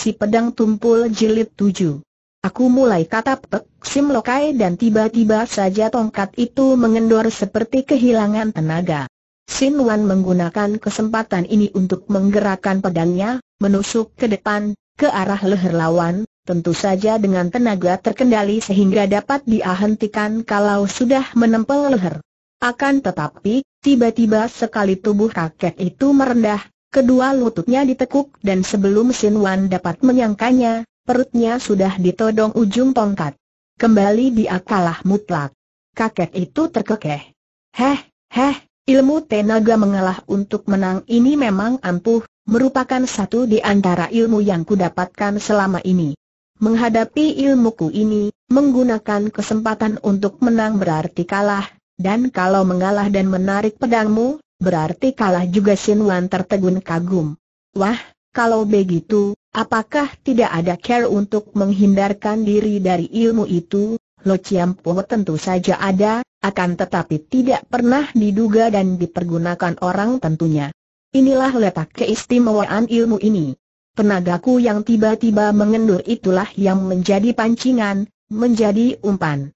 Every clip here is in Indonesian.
Si Pedang Tumpul Jilid tujuh. Aku mulai kata Pek Sim Lokai dan tiba-tiba saja tongkat itu mengendor seperti kehilangan tenaga. Sin Wan menggunakan kesempatan ini untuk menggerakkan pedangnya, menusuk ke depan, ke arah leher lawan, tentu saja dengan tenaga terkendali sehingga dapat dihentikan kalau sudah menempel leher. Akan tetapi, tiba-tiba sekali tubuh kakek itu merendah, Kedua lututnya ditekuk dan sebelum Sin Wan dapat menyangkanya, perutnya sudah ditodong ujung tongkat. Kembali dia kalah mutlak. Kakek itu terkekeh. Heh, heh, ilmu tenaga mengalah untuk menang ini memang ampuh, merupakan satu di antara ilmu yang kudapatkan selama ini. Menghadapi ilmuku ini, menggunakan kesempatan untuk menang berarti kalah, dan kalau mengalah dan menarik pedangmu, berarti kalah juga Sin Wan tertegun kagum. Wah, kalau begitu, apakah tidak ada care untuk menghindarkan diri dari ilmu itu? Lo Chiampo tentu saja ada, akan tetapi tidak pernah diduga dan dipergunakan orang tentunya. Inilah letak keistimewaan ilmu ini. Penagaku yang tiba-tiba mengendur itulah yang menjadi pancingan, menjadi umpan.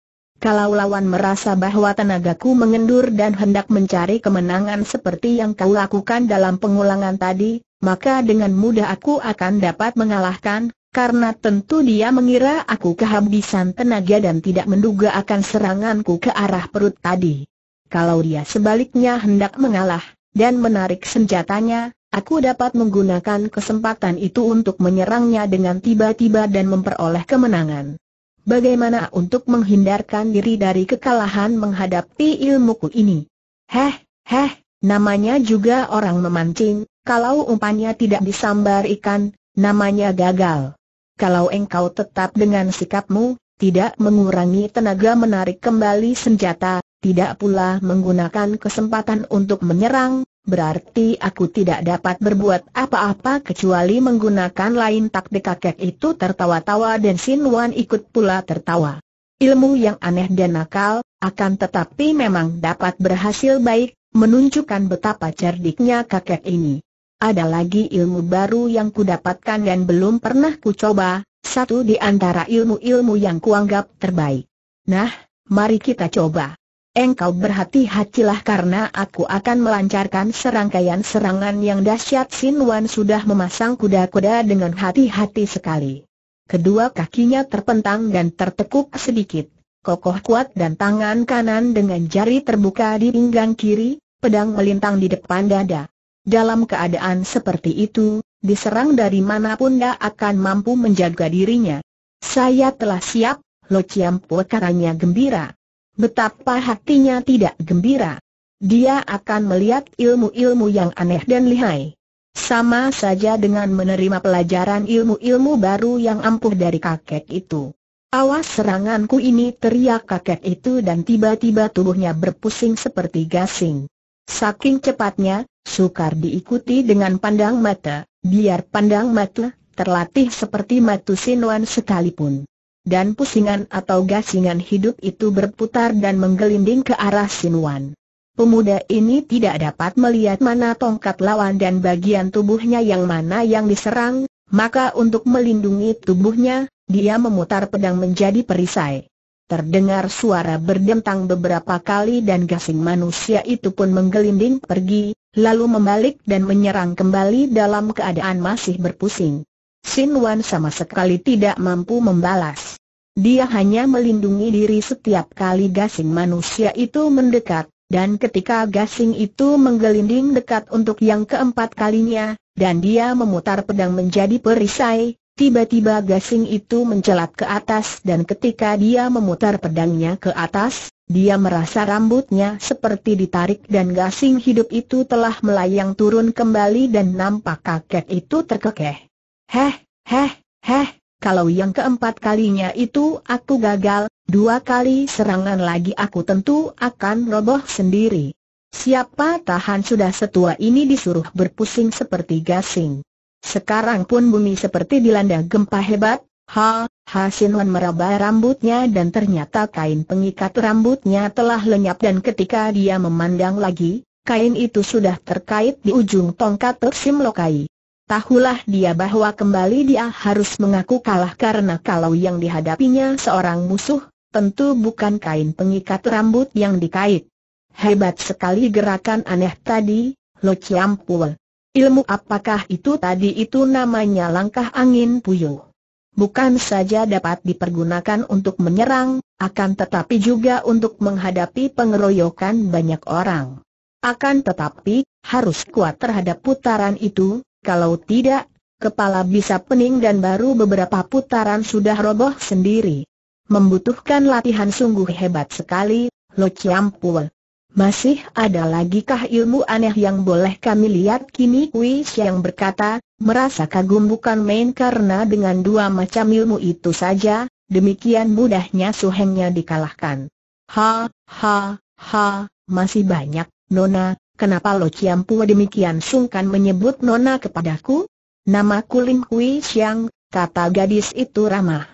Kalau lawan merasa bahwa tenagaku mengendur dan hendak mencari kemenangan seperti yang kau lakukan dalam pengulangan tadi, maka dengan mudah aku akan dapat mengalahkan, karena tentu dia mengira aku kehabisan tenaga dan tidak menduga akan seranganku ke arah perut tadi. Kalau dia sebaliknya hendak mengalah, dan menarik senjatanya, aku dapat menggunakan kesempatan itu untuk menyerangnya dengan tiba-tiba dan memperoleh kemenangan. Bagaimana untuk menghindarkan diri dari kekalahan menghadapi ilmuku ini? Heh, heh, namanya juga orang memancing, kalau umpannya tidak disambar ikan, namanya gagal. Kalau engkau tetap dengan sikapmu, tidak mengurangi tenaga menarik kembali senjata, tidak pula menggunakan kesempatan untuk menyerang, Berarti aku tidak dapat berbuat apa-apa kecuali menggunakan lain taktik kakek itu tertawa-tawa dan Sin Wan ikut pula tertawa. Ilmu yang aneh dan nakal, akan tetapi memang dapat berhasil baik, menunjukkan betapa cerdiknya kakek ini. Ada lagi ilmu baru yang kudapatkan dan belum pernah kucoba, satu di antara ilmu-ilmu yang kuanggap terbaik. Nah, mari kita coba. Engkau berhati-hatilah karena aku akan melancarkan serangkaian serangan yang dahsyat Sin Wan sudah memasang kuda-kuda dengan hati-hati sekali. Kedua kakinya terpentang dan tertekuk sedikit, kokoh kuat dan tangan kanan dengan jari terbuka di pinggang kiri, pedang melintang di depan dada. Dalam keadaan seperti itu, diserang dari manapun dia akan mampu menjaga dirinya. Saya telah siap, Lo Chiam Puekaranya gembira. Betapa hatinya tidak gembira. Dia akan melihat ilmu-ilmu yang aneh dan lihai. Sama saja dengan menerima pelajaran ilmu-ilmu baru yang ampuh dari kakek itu. Awas seranganku ini teriak kakek itu dan tiba-tiba tubuhnya berpusing seperti gasing. Saking cepatnya, sukar diikuti dengan pandang mata, biar pandang mata terlatih seperti matu sinuan sekalipun dan pusingan atau gasingan hidup itu berputar dan menggelinding ke arah Sinuan. Pemuda ini tidak dapat melihat mana tongkat lawan dan bagian tubuhnya yang mana yang diserang, maka untuk melindungi tubuhnya, dia memutar pedang menjadi perisai. Terdengar suara berdentang beberapa kali dan gasing manusia itu pun menggelinding pergi, lalu membalik dan menyerang kembali dalam keadaan masih berpusing. Sin Wan sama sekali tidak mampu membalas. Dia hanya melindungi diri setiap kali gasing manusia itu mendekat, dan ketika gasing itu menggelinding dekat untuk yang keempat kalinya, dan dia memutar pedang menjadi perisai, tiba-tiba gasing itu mencelat ke atas dan ketika dia memutar pedangnya ke atas, dia merasa rambutnya seperti ditarik dan gasing hidup itu telah melayang turun kembali dan nampak kakek itu terkekeh. Heh, heh, heh. Kalau yang keempat kalinya itu aku gagal, dua kali serangan lagi aku tentu akan roboh sendiri. Siapa tahan sudah setua ini disuruh berpusing seperti gasing. Sekarang pun bumi seperti dilanda gempa hebat, ha, ha Sinwan meraba rambutnya dan ternyata kain pengikat rambutnya telah lenyap dan ketika dia memandang lagi, kain itu sudah terkait di ujung tongkat tersimlokai. Tahulah dia bahwa kembali dia harus mengaku kalah karena kalau yang dihadapinya seorang musuh, tentu bukan kain pengikat rambut yang dikait. Hebat sekali gerakan aneh tadi, Lo Ciampul. Ilmu apakah itu tadi itu namanya langkah angin puyuh. Bukan saja dapat dipergunakan untuk menyerang, akan tetapi juga untuk menghadapi pengeroyokan banyak orang. Akan tetapi, harus kuat terhadap putaran itu, kalau tidak, kepala bisa pening dan baru beberapa putaran sudah roboh sendiri. Membutuhkan latihan sungguh hebat sekali, Lo Chiampul. Masih ada lagikah ilmu aneh yang boleh kami lihat kini Kui yang berkata, merasa kagum bukan main karena dengan dua macam ilmu itu saja, demikian mudahnya suhengnya dikalahkan. Ha, ha, ha, masih banyak, Nona, Kenapa Lo Chiam Pua demikian sungkan menyebut Nona kepadaku? Nama Lim Kui Siang, kata gadis itu ramah.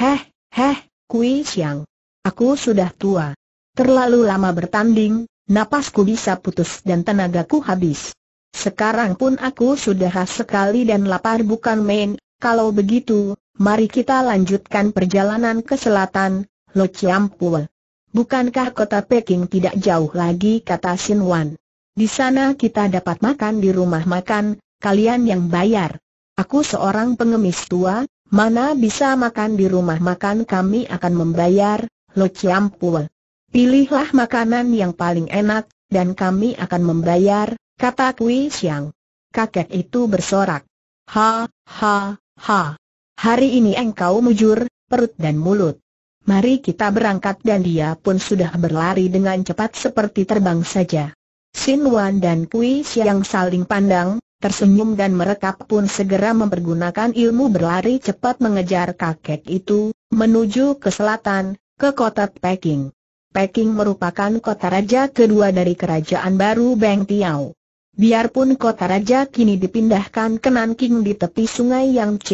Heh, heh, Kui Siang. Aku sudah tua. Terlalu lama bertanding, napasku bisa putus dan tenagaku habis. Sekarang pun aku sudah khas sekali dan lapar bukan main, kalau begitu, mari kita lanjutkan perjalanan ke selatan, Lo Chiam Pua. Bukankah kota Peking tidak jauh lagi kata Sin Wan. Di sana kita dapat makan di rumah makan, kalian yang bayar. Aku seorang pengemis tua, mana bisa makan di rumah makan kami akan membayar, Lo ciampol. Pilihlah makanan yang paling enak, dan kami akan membayar, kata Kui Siang. Kakek itu bersorak. Ha, ha, ha. Hari ini engkau mujur, perut dan mulut. Mari kita berangkat dan dia pun sudah berlari dengan cepat seperti terbang saja. Sin Wan dan Kui Siang saling pandang, tersenyum dan merekap pun segera mempergunakan ilmu berlari cepat mengejar kakek itu, menuju ke selatan, ke kota Peking. Peking merupakan kota raja kedua dari kerajaan baru Beng Tiao. Biarpun kota raja kini dipindahkan ke Nanking di tepi sungai Yang C,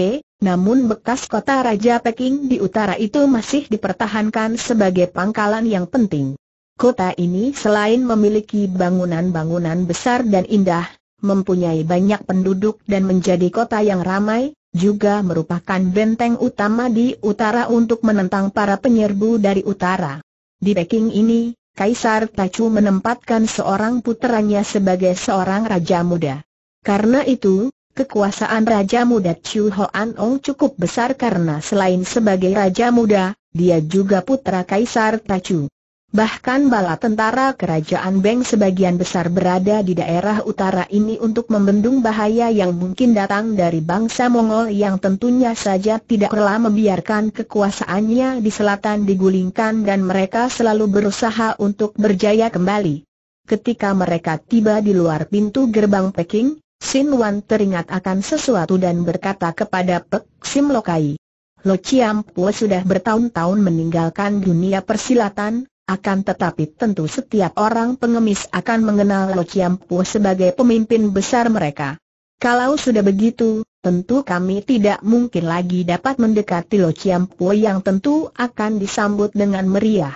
namun bekas kota raja Peking di utara itu masih dipertahankan sebagai pangkalan yang penting. Kota ini selain memiliki bangunan-bangunan besar dan indah, mempunyai banyak penduduk dan menjadi kota yang ramai, juga merupakan benteng utama di utara untuk menentang para penyerbu dari utara. Di Peking ini, Kaisar Tachu menempatkan seorang puteranya sebagai seorang raja muda. Karena itu, kekuasaan Raja Muda Chu Hoan Ong cukup besar karena selain sebagai Raja Muda, dia juga putra Kaisar Tachu. Bahkan bala tentara kerajaan Beng sebagian besar berada di daerah utara ini untuk membendung bahaya yang mungkin datang dari bangsa Mongol yang tentunya saja tidak rela membiarkan kekuasaannya di selatan digulingkan dan mereka selalu berusaha untuk berjaya kembali. Ketika mereka tiba di luar pintu gerbang Peking, Sin Wan teringat akan sesuatu dan berkata kepada Pek Sim Lokai. Lo Chiam Pua sudah bertahun-tahun meninggalkan dunia persilatan, akan tetapi tentu setiap orang pengemis akan mengenal Lo Chiam sebagai pemimpin besar mereka. Kalau sudah begitu, tentu kami tidak mungkin lagi dapat mendekati Lo Chiam yang tentu akan disambut dengan meriah.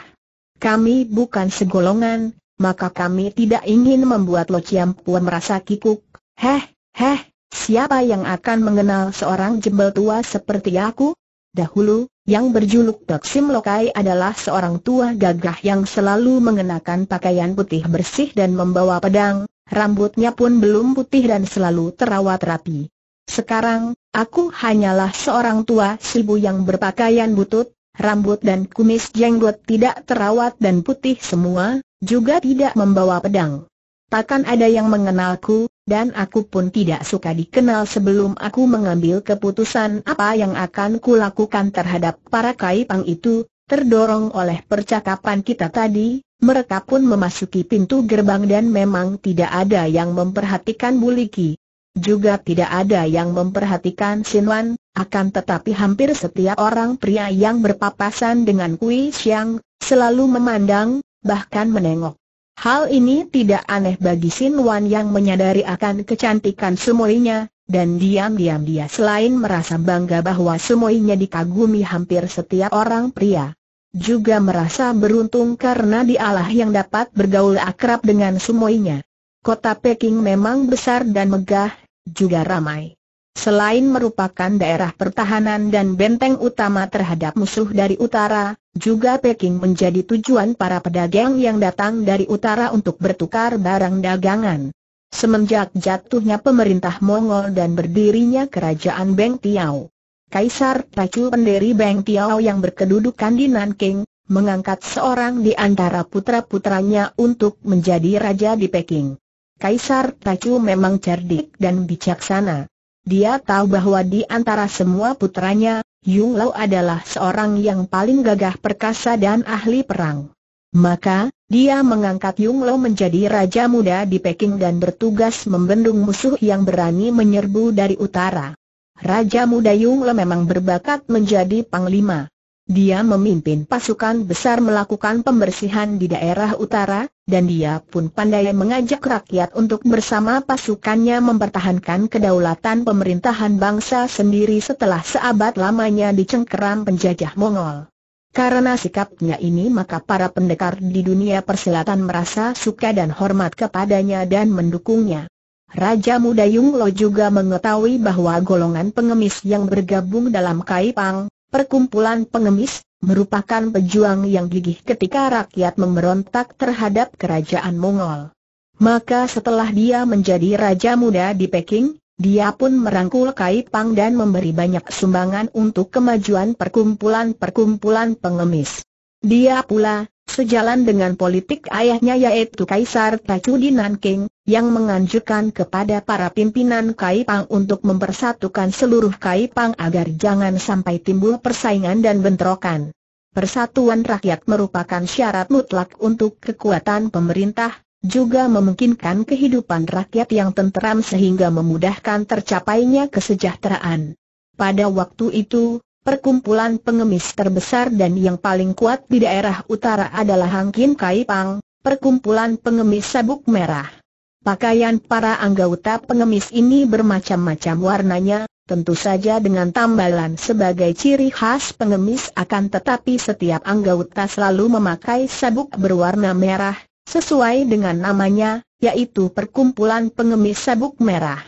Kami bukan segolongan, maka kami tidak ingin membuat Lo Chiam merasa kikuk. Heh, heh, siapa yang akan mengenal seorang jembel tua seperti aku? Dahulu, yang berjuluk Toksim Lokai adalah seorang tua gagah yang selalu mengenakan pakaian putih bersih dan membawa pedang, rambutnya pun belum putih dan selalu terawat rapi. Sekarang, aku hanyalah seorang tua sibu yang berpakaian butut, rambut dan kumis jenggot tidak terawat dan putih semua, juga tidak membawa pedang takkan ada yang mengenalku, dan aku pun tidak suka dikenal sebelum aku mengambil keputusan apa yang akan kulakukan terhadap para kaipang itu, terdorong oleh percakapan kita tadi, mereka pun memasuki pintu gerbang dan memang tidak ada yang memperhatikan Buliki. Juga tidak ada yang memperhatikan Sinwan, akan tetapi hampir setiap orang pria yang berpapasan dengan Kui Xiang, selalu memandang, bahkan menengok. Hal ini tidak aneh bagi Sin Wan yang menyadari akan kecantikan semuanya, dan diam-diam dia selain merasa bangga bahwa semuanya dikagumi hampir setiap orang pria. Juga merasa beruntung karena dialah yang dapat bergaul akrab dengan semuanya. Kota Peking memang besar dan megah, juga ramai. Selain merupakan daerah pertahanan dan benteng utama terhadap musuh dari utara, juga Peking menjadi tujuan para pedagang yang datang dari utara untuk bertukar barang dagangan. Semenjak jatuhnya pemerintah Mongol dan berdirinya kerajaan Beng Tiao, Kaisar Pacu pendiri Beng Tiao yang berkedudukan di Nanking, mengangkat seorang di antara putra-putranya untuk menjadi raja di Peking. Kaisar Pacu memang cerdik dan bijaksana. Dia tahu bahwa di antara semua putranya, Yung Lau adalah seorang yang paling gagah perkasa dan ahli perang. Maka, dia mengangkat Yung Lau menjadi raja muda di Peking dan bertugas membendung musuh yang berani menyerbu dari utara. Raja muda Yung Lau memang berbakat menjadi panglima. Dia memimpin pasukan besar melakukan pembersihan di daerah utara, dan dia pun pandai mengajak rakyat untuk bersama pasukannya mempertahankan kedaulatan pemerintahan bangsa sendiri setelah seabad lamanya dicengkeram penjajah Mongol. Karena sikapnya ini maka para pendekar di dunia persilatan merasa suka dan hormat kepadanya dan mendukungnya. Raja muda Yung Lo juga mengetahui bahwa golongan pengemis yang bergabung dalam Kaipang, Perkumpulan pengemis, merupakan pejuang yang gigih ketika rakyat memberontak terhadap kerajaan Mongol. Maka setelah dia menjadi raja muda di Peking, dia pun merangkul Kai Pang dan memberi banyak sumbangan untuk kemajuan perkumpulan-perkumpulan pengemis. Dia pula, sejalan dengan politik ayahnya yaitu Kaisar Pacu di Nanking, yang menganjurkan kepada para pimpinan Kaipang untuk mempersatukan seluruh Kaipang agar jangan sampai timbul persaingan dan bentrokan. Persatuan rakyat merupakan syarat mutlak untuk kekuatan pemerintah, juga memungkinkan kehidupan rakyat yang tenteram sehingga memudahkan tercapainya kesejahteraan. Pada waktu itu, perkumpulan pengemis terbesar dan yang paling kuat di daerah utara adalah Hang Kin Kai Pang, perkumpulan pengemis sabuk merah. Pakaian para anggota pengemis ini bermacam-macam warnanya, tentu saja dengan tambalan sebagai ciri khas pengemis akan tetapi setiap anggota selalu memakai sabuk berwarna merah, sesuai dengan namanya, yaitu Perkumpulan Pengemis Sabuk Merah.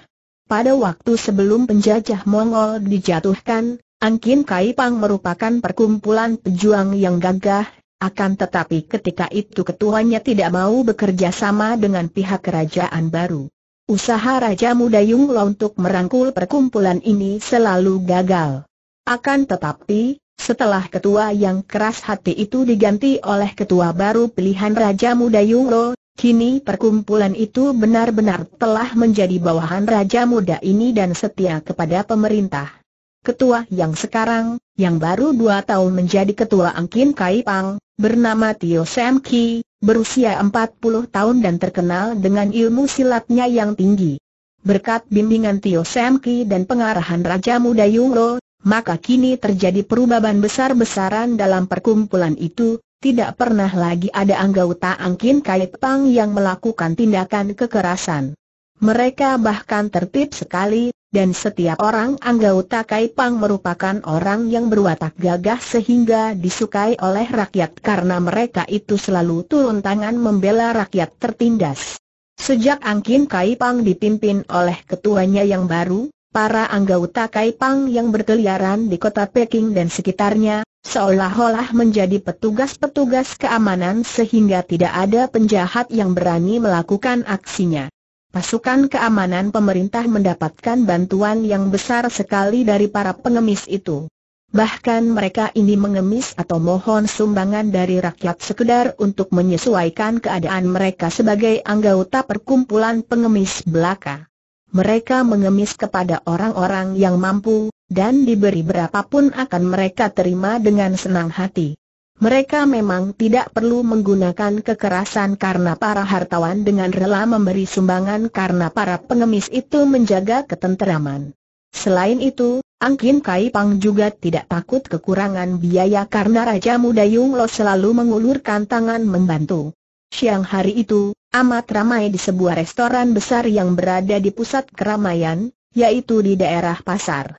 Pada waktu sebelum penjajah Mongol dijatuhkan, Angkin Kai Pang merupakan perkumpulan pejuang yang gagah, akan tetapi ketika itu ketuanya tidak mau bekerja sama dengan pihak kerajaan baru. Usaha Raja Muda Yung Lo untuk merangkul perkumpulan ini selalu gagal. Akan tetapi, setelah ketua yang keras hati itu diganti oleh ketua baru pilihan Raja Muda Yung Lo, kini perkumpulan itu benar-benar telah menjadi bawahan Raja Muda ini dan setia kepada pemerintah ketua yang sekarang, yang baru dua tahun menjadi ketua Angkin Kai Pang, bernama Tio Sam Ki, berusia 40 tahun dan terkenal dengan ilmu silatnya yang tinggi. Berkat bimbingan Tio Sam Ki dan pengarahan Raja Muda Yung Lo, maka kini terjadi perubahan besar-besaran dalam perkumpulan itu, tidak pernah lagi ada anggota Angkin Kaipang Pang yang melakukan tindakan kekerasan. Mereka bahkan tertib sekali, dan setiap orang anggota Kaipang merupakan orang yang berwatak gagah sehingga disukai oleh rakyat karena mereka itu selalu turun tangan membela rakyat tertindas. Sejak Angkin Kaipang dipimpin oleh ketuanya yang baru, para anggota Kaipang yang berkeliaran di kota Peking dan sekitarnya, seolah-olah menjadi petugas-petugas keamanan sehingga tidak ada penjahat yang berani melakukan aksinya. Pasukan keamanan pemerintah mendapatkan bantuan yang besar sekali dari para pengemis itu. Bahkan mereka ini mengemis atau mohon sumbangan dari rakyat sekedar untuk menyesuaikan keadaan mereka sebagai anggota perkumpulan pengemis belaka. Mereka mengemis kepada orang-orang yang mampu, dan diberi berapapun akan mereka terima dengan senang hati. Mereka memang tidak perlu menggunakan kekerasan karena para hartawan dengan rela memberi sumbangan karena para pengemis itu menjaga ketenteraman. Selain itu, Angkin Kai Pang juga tidak takut kekurangan biaya karena Raja Muda Yung Lo selalu mengulurkan tangan membantu. Siang hari itu, amat ramai di sebuah restoran besar yang berada di pusat keramaian, yaitu di daerah pasar.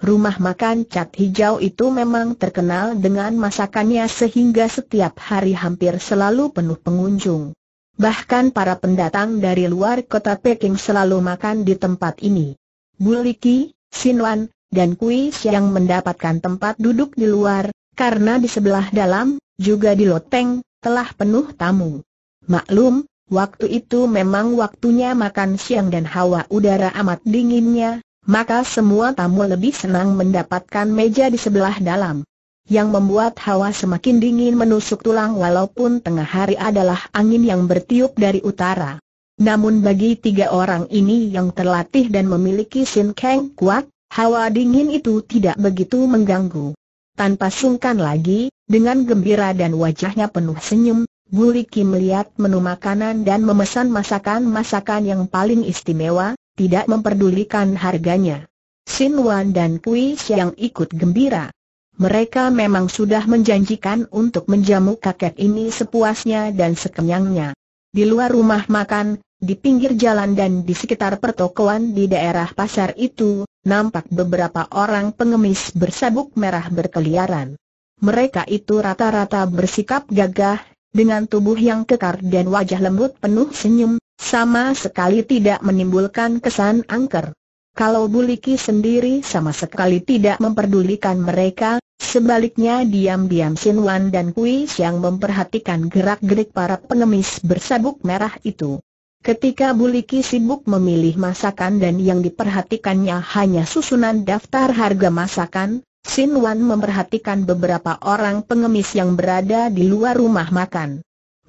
Rumah makan cat hijau itu memang terkenal dengan masakannya sehingga setiap hari hampir selalu penuh pengunjung. Bahkan para pendatang dari luar kota Peking selalu makan di tempat ini. Buliki, Sinwan, dan Kui yang mendapatkan tempat duduk di luar, karena di sebelah dalam, juga di loteng, telah penuh tamu. Maklum, waktu itu memang waktunya makan siang dan hawa udara amat dinginnya, maka semua tamu lebih senang mendapatkan meja di sebelah dalam. Yang membuat hawa semakin dingin menusuk tulang walaupun tengah hari adalah angin yang bertiup dari utara. Namun bagi tiga orang ini yang terlatih dan memiliki sin keng kuat, hawa dingin itu tidak begitu mengganggu. Tanpa sungkan lagi, dengan gembira dan wajahnya penuh senyum, Buliki melihat menu makanan dan memesan masakan-masakan yang paling istimewa, tidak memperdulikan harganya. Sin Wan dan Kui Xiang ikut gembira. Mereka memang sudah menjanjikan untuk menjamu kakek ini sepuasnya dan sekenyangnya. Di luar rumah makan, di pinggir jalan dan di sekitar pertokoan di daerah pasar itu, nampak beberapa orang pengemis bersabuk merah berkeliaran. Mereka itu rata-rata bersikap gagah, dengan tubuh yang kekar dan wajah lembut penuh senyum, sama sekali tidak menimbulkan kesan angker. Kalau Buliki sendiri sama sekali tidak memperdulikan mereka, sebaliknya diam-diam Sin Wan dan Kui yang memperhatikan gerak-gerik para pengemis bersabuk merah itu. Ketika Buliki sibuk memilih masakan dan yang diperhatikannya hanya susunan daftar harga masakan, Sin Wan memperhatikan beberapa orang pengemis yang berada di luar rumah makan.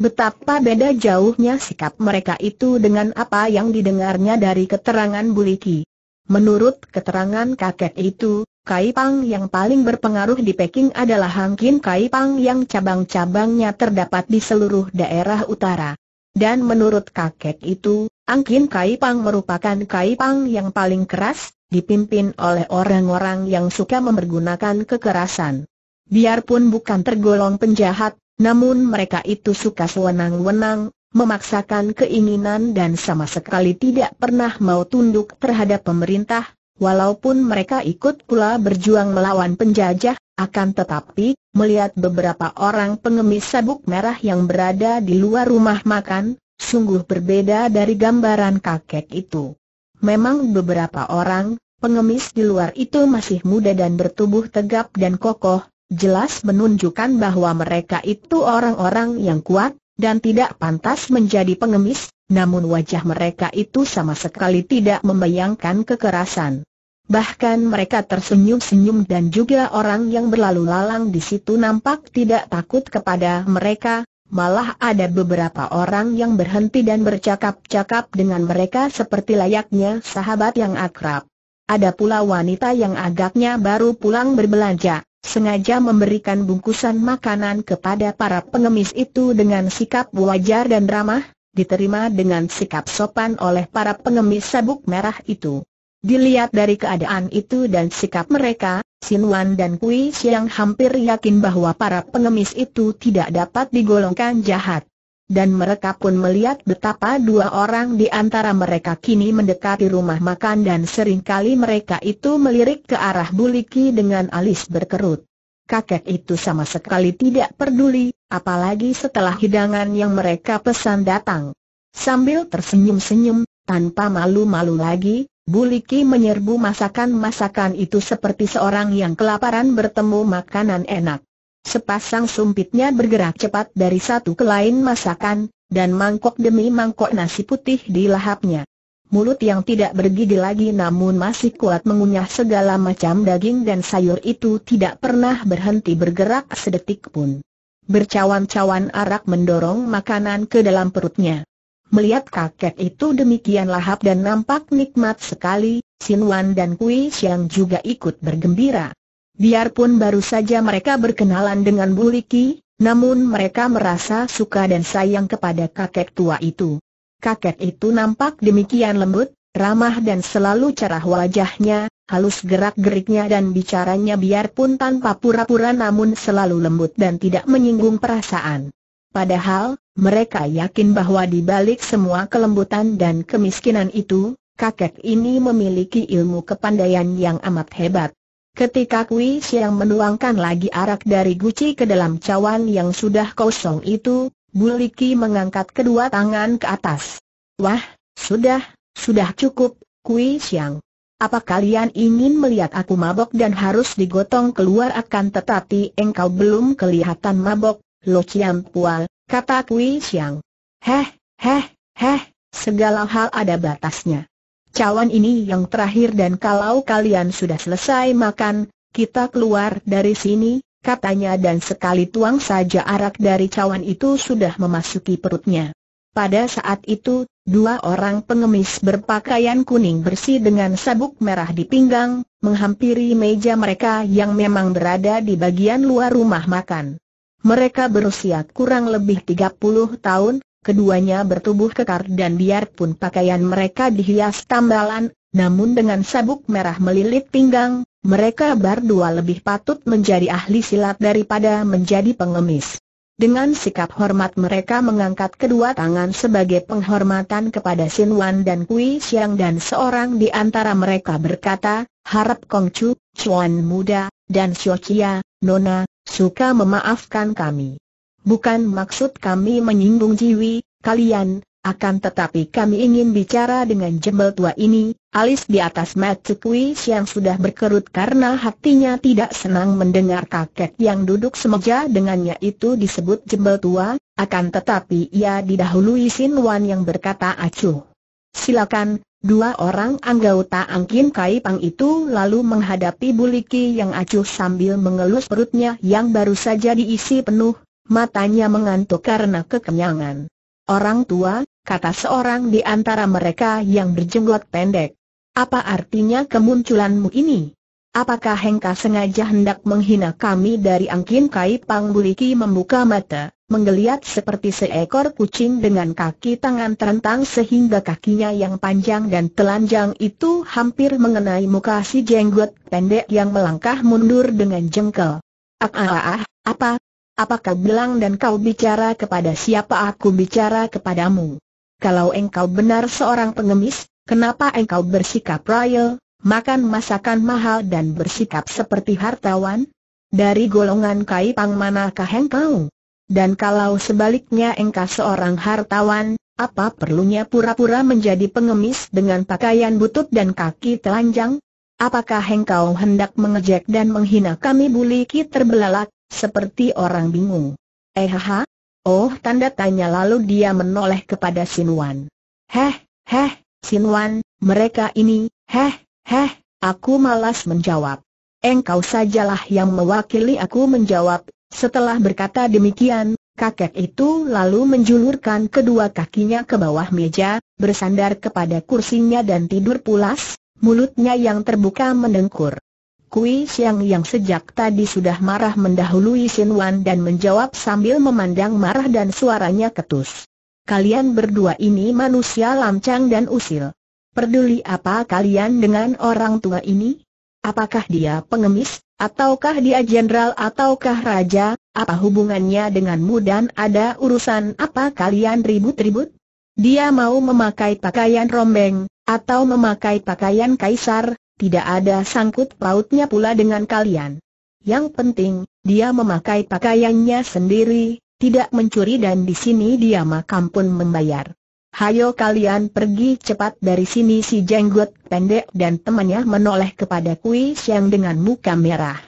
Betapa beda jauhnya sikap mereka itu dengan apa yang didengarnya dari keterangan Buliki. Menurut keterangan kakek itu, Kai Pang yang paling berpengaruh di Peking adalah Kai Pang yang cabang-cabangnya terdapat di seluruh daerah utara. Dan menurut kakek itu, Angkin Pang merupakan Kai Pang yang paling keras, dipimpin oleh orang-orang yang suka mempergunakan kekerasan. Biarpun bukan tergolong penjahat, namun mereka itu suka sewenang-wenang, memaksakan keinginan dan sama sekali tidak pernah mau tunduk terhadap pemerintah, walaupun mereka ikut pula berjuang melawan penjajah, akan tetapi, melihat beberapa orang pengemis sabuk merah yang berada di luar rumah makan, sungguh berbeda dari gambaran kakek itu. Memang beberapa orang, pengemis di luar itu masih muda dan bertubuh tegap dan kokoh, jelas menunjukkan bahwa mereka itu orang-orang yang kuat, dan tidak pantas menjadi pengemis, namun wajah mereka itu sama sekali tidak membayangkan kekerasan. Bahkan mereka tersenyum-senyum dan juga orang yang berlalu lalang di situ nampak tidak takut kepada mereka, malah ada beberapa orang yang berhenti dan bercakap-cakap dengan mereka seperti layaknya sahabat yang akrab. Ada pula wanita yang agaknya baru pulang berbelanja sengaja memberikan bungkusan makanan kepada para pengemis itu dengan sikap wajar dan ramah, diterima dengan sikap sopan oleh para pengemis sabuk merah itu. Dilihat dari keadaan itu dan sikap mereka, Wan dan Kui Siang hampir yakin bahwa para pengemis itu tidak dapat digolongkan jahat dan mereka pun melihat betapa dua orang di antara mereka kini mendekati rumah makan dan seringkali mereka itu melirik ke arah Buliki dengan alis berkerut. Kakek itu sama sekali tidak peduli, apalagi setelah hidangan yang mereka pesan datang. Sambil tersenyum-senyum, tanpa malu-malu lagi, Buliki menyerbu masakan-masakan itu seperti seorang yang kelaparan bertemu makanan enak. Sepasang sumpitnya bergerak cepat dari satu ke lain masakan, dan mangkok demi mangkok nasi putih dilahapnya. Mulut yang tidak bergigi lagi namun masih kuat mengunyah segala macam daging dan sayur itu tidak pernah berhenti bergerak sedetik pun. Bercawan-cawan arak mendorong makanan ke dalam perutnya. Melihat kakek itu demikian lahap dan nampak nikmat sekali, Sinwan dan Kui Siang juga ikut bergembira. Biarpun baru saja mereka berkenalan dengan Buliki, namun mereka merasa suka dan sayang kepada kakek tua itu. Kakek itu nampak demikian lembut, ramah dan selalu cerah wajahnya, halus gerak-geriknya dan bicaranya biarpun tanpa pura-pura namun selalu lembut dan tidak menyinggung perasaan. Padahal, mereka yakin bahwa di balik semua kelembutan dan kemiskinan itu, kakek ini memiliki ilmu kepandaian yang amat hebat. Ketika Kui Siang menuangkan lagi arak dari guci ke dalam cawan yang sudah kosong itu, Buliki mengangkat kedua tangan ke atas. Wah, sudah, sudah cukup, Kui Siang. Apa kalian ingin melihat aku mabok dan harus digotong keluar akan tetapi engkau belum kelihatan mabok, Lo Chiang Pual, kata Kui Siang. Heh, heh, heh, segala hal ada batasnya. Cawan ini yang terakhir dan kalau kalian sudah selesai makan, kita keluar dari sini, katanya dan sekali tuang saja arak dari cawan itu sudah memasuki perutnya. Pada saat itu, dua orang pengemis berpakaian kuning bersih dengan sabuk merah di pinggang, menghampiri meja mereka yang memang berada di bagian luar rumah makan. Mereka berusia kurang lebih 30 tahun, Keduanya bertubuh kekar dan biarpun pakaian mereka dihias tambalan, namun dengan sabuk merah melilit pinggang, mereka berdua lebih patut menjadi ahli silat daripada menjadi pengemis. Dengan sikap hormat mereka mengangkat kedua tangan sebagai penghormatan kepada Sin Wan dan Kui Xiang dan seorang di antara mereka berkata, harap Kong Chu, Chuan Muda, dan Xiao Chia, Nona, suka memaafkan kami. Bukan maksud kami menyinggung Jiwi, kalian, akan tetapi kami ingin bicara dengan jembel tua ini, alis di atas Kui yang sudah berkerut karena hatinya tidak senang mendengar kakek yang duduk semeja dengannya itu disebut jembel tua, akan tetapi ia didahului Sin Wan yang berkata acuh. Silakan, Dua orang anggota Angkin Kai Pang itu lalu menghadapi Buliki yang acuh sambil mengelus perutnya yang baru saja diisi penuh, matanya mengantuk karena kekenyangan. Orang tua, kata seorang di antara mereka yang berjenggot pendek. Apa artinya kemunculanmu ini? Apakah Hengka sengaja hendak menghina kami dari angkin Kai Pangbuliki membuka mata, menggeliat seperti seekor kucing dengan kaki tangan terentang sehingga kakinya yang panjang dan telanjang itu hampir mengenai muka si jenggot pendek yang melangkah mundur dengan jengkel. Ah ah ah, ah apa, apa kau bilang dan kau bicara kepada siapa aku bicara kepadamu? Kalau engkau benar seorang pengemis, kenapa engkau bersikap royal, makan masakan mahal dan bersikap seperti hartawan? Dari golongan kai kaipang manakah engkau? Dan kalau sebaliknya engkau seorang hartawan, apa perlunya pura-pura menjadi pengemis dengan pakaian butut dan kaki telanjang? Apakah engkau hendak mengejek dan menghina kami buliki terbelalak, seperti orang bingung. Eh ha, oh tanda tanya lalu dia menoleh kepada Wan, Heh, heh, Wan, mereka ini, heh, heh, aku malas menjawab. Engkau sajalah yang mewakili aku menjawab, setelah berkata demikian, kakek itu lalu menjulurkan kedua kakinya ke bawah meja, bersandar kepada kursinya dan tidur pulas, mulutnya yang terbuka mendengkur. Kui Siang yang sejak tadi sudah marah mendahului Sin Wan dan menjawab sambil memandang marah dan suaranya ketus. Kalian berdua ini manusia lancang dan usil. Peduli apa kalian dengan orang tua ini? Apakah dia pengemis, ataukah dia jenderal ataukah raja, apa hubungannya denganmu dan ada urusan apa kalian ribut-ribut? Dia mau memakai pakaian rombeng, atau memakai pakaian kaisar, tidak ada sangkut pautnya pula dengan kalian. Yang penting, dia memakai pakaiannya sendiri, tidak mencuri dan di sini dia makam pun membayar. Hayo kalian pergi cepat dari sini si jenggot pendek dan temannya menoleh kepada Kui Siang dengan muka merah.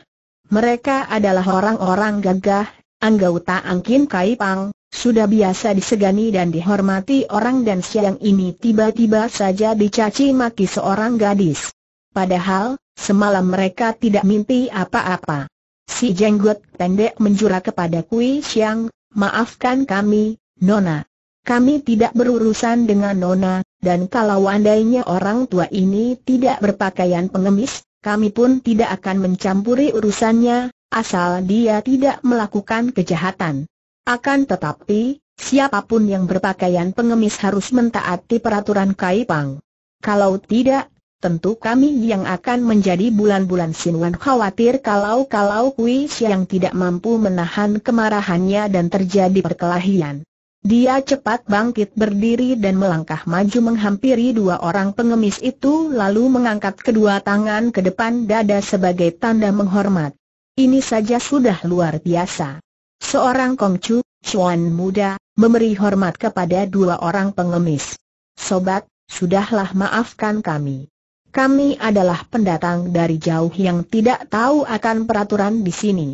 Mereka adalah orang-orang gagah, anggota Angkin Kai Pang, sudah biasa disegani dan dihormati orang dan siang ini tiba-tiba saja dicaci maki seorang gadis. Padahal, semalam mereka tidak mimpi apa-apa. Si jenggot pendek menjura kepada Kui Xiang, maafkan kami, Nona. Kami tidak berurusan dengan Nona, dan kalau andainya orang tua ini tidak berpakaian pengemis, kami pun tidak akan mencampuri urusannya, asal dia tidak melakukan kejahatan. Akan tetapi, siapapun yang berpakaian pengemis harus mentaati peraturan Kaipang. Kalau tidak, Tentu kami yang akan menjadi bulan-bulan sinuan khawatir kalau-kalau Kui Siang tidak mampu menahan kemarahannya dan terjadi perkelahian. Dia cepat bangkit berdiri dan melangkah maju menghampiri dua orang pengemis itu lalu mengangkat kedua tangan ke depan dada sebagai tanda menghormat. Ini saja sudah luar biasa. Seorang Kongcu, Chuan muda, memberi hormat kepada dua orang pengemis. Sobat, sudahlah maafkan kami kami adalah pendatang dari jauh yang tidak tahu akan peraturan di sini.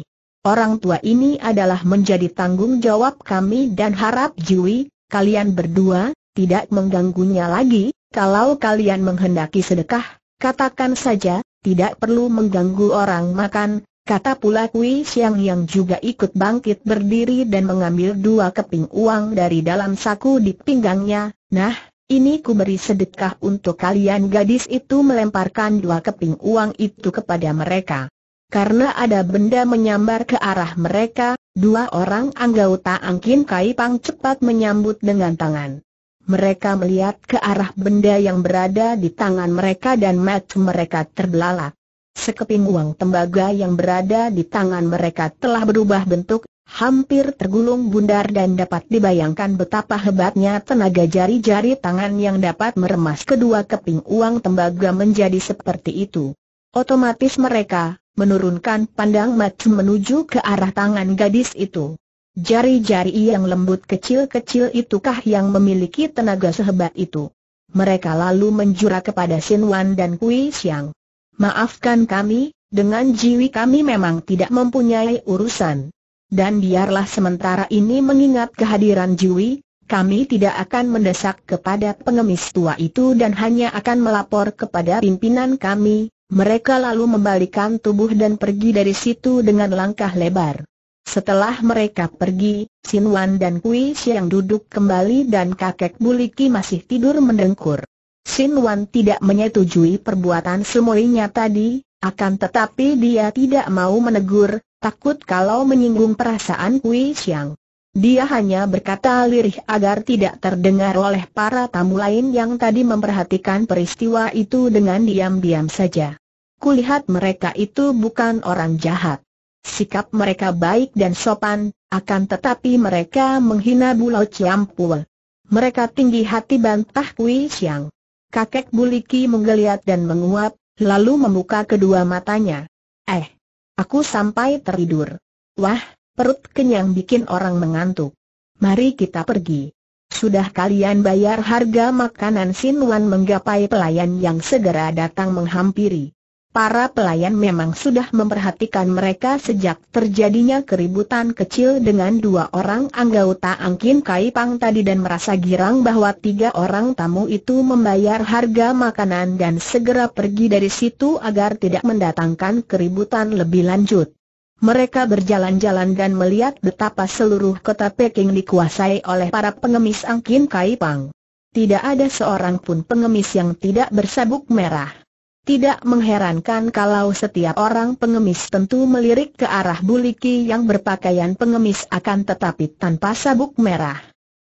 Orang tua ini adalah menjadi tanggung jawab kami dan harap Jui, kalian berdua, tidak mengganggunya lagi, kalau kalian menghendaki sedekah, katakan saja, tidak perlu mengganggu orang makan, kata pula Kui Siang yang juga ikut bangkit berdiri dan mengambil dua keping uang dari dalam saku di pinggangnya, nah, ini ku beri sedekah untuk kalian gadis itu melemparkan dua keping uang itu kepada mereka. Karena ada benda menyambar ke arah mereka, dua orang anggota Angkin Kai Pang cepat menyambut dengan tangan. Mereka melihat ke arah benda yang berada di tangan mereka dan mata mereka terbelalak. Sekeping uang tembaga yang berada di tangan mereka telah berubah bentuk, hampir tergulung bundar dan dapat dibayangkan betapa hebatnya tenaga jari-jari tangan yang dapat meremas kedua keping uang tembaga menjadi seperti itu. Otomatis mereka menurunkan pandang mata menuju ke arah tangan gadis itu. Jari-jari yang lembut kecil-kecil itukah yang memiliki tenaga sehebat itu. Mereka lalu menjura kepada Sin Wan dan Kui Xiang. Maafkan kami, dengan jiwi kami memang tidak mempunyai urusan. Dan biarlah sementara ini mengingat kehadiran Jui, kami tidak akan mendesak kepada pengemis tua itu dan hanya akan melapor kepada pimpinan kami. Mereka lalu membalikan tubuh dan pergi dari situ dengan langkah lebar. Setelah mereka pergi, Sin Wan dan Kui Siang duduk kembali dan kakek Buliki masih tidur mendengkur. Sin Wan tidak menyetujui perbuatan semuanya tadi, akan tetapi dia tidak mau menegur, takut kalau menyinggung perasaan Kui Xiang. Dia hanya berkata lirih agar tidak terdengar oleh para tamu lain yang tadi memperhatikan peristiwa itu dengan diam-diam saja. Kulihat mereka itu bukan orang jahat. Sikap mereka baik dan sopan, akan tetapi mereka menghina Bulau Ciampul. Mereka tinggi hati bantah Kui Xiang. Kakek Buliki menggeliat dan menguap, lalu membuka kedua matanya. Eh, aku sampai tertidur. Wah, perut kenyang bikin orang mengantuk. Mari kita pergi. Sudah kalian bayar harga makanan Sinwan menggapai pelayan yang segera datang menghampiri. Para pelayan memang sudah memperhatikan mereka sejak terjadinya keributan kecil dengan dua orang anggota Angkin Kai Pang tadi dan merasa girang bahwa tiga orang tamu itu membayar harga makanan dan segera pergi dari situ agar tidak mendatangkan keributan lebih lanjut. Mereka berjalan-jalan dan melihat betapa seluruh kota Peking dikuasai oleh para pengemis Angkin Kai Pang. Tidak ada seorang pun pengemis yang tidak bersabuk merah. Tidak mengherankan kalau setiap orang pengemis tentu melirik ke arah buliki yang berpakaian pengemis akan tetapi tanpa sabuk merah.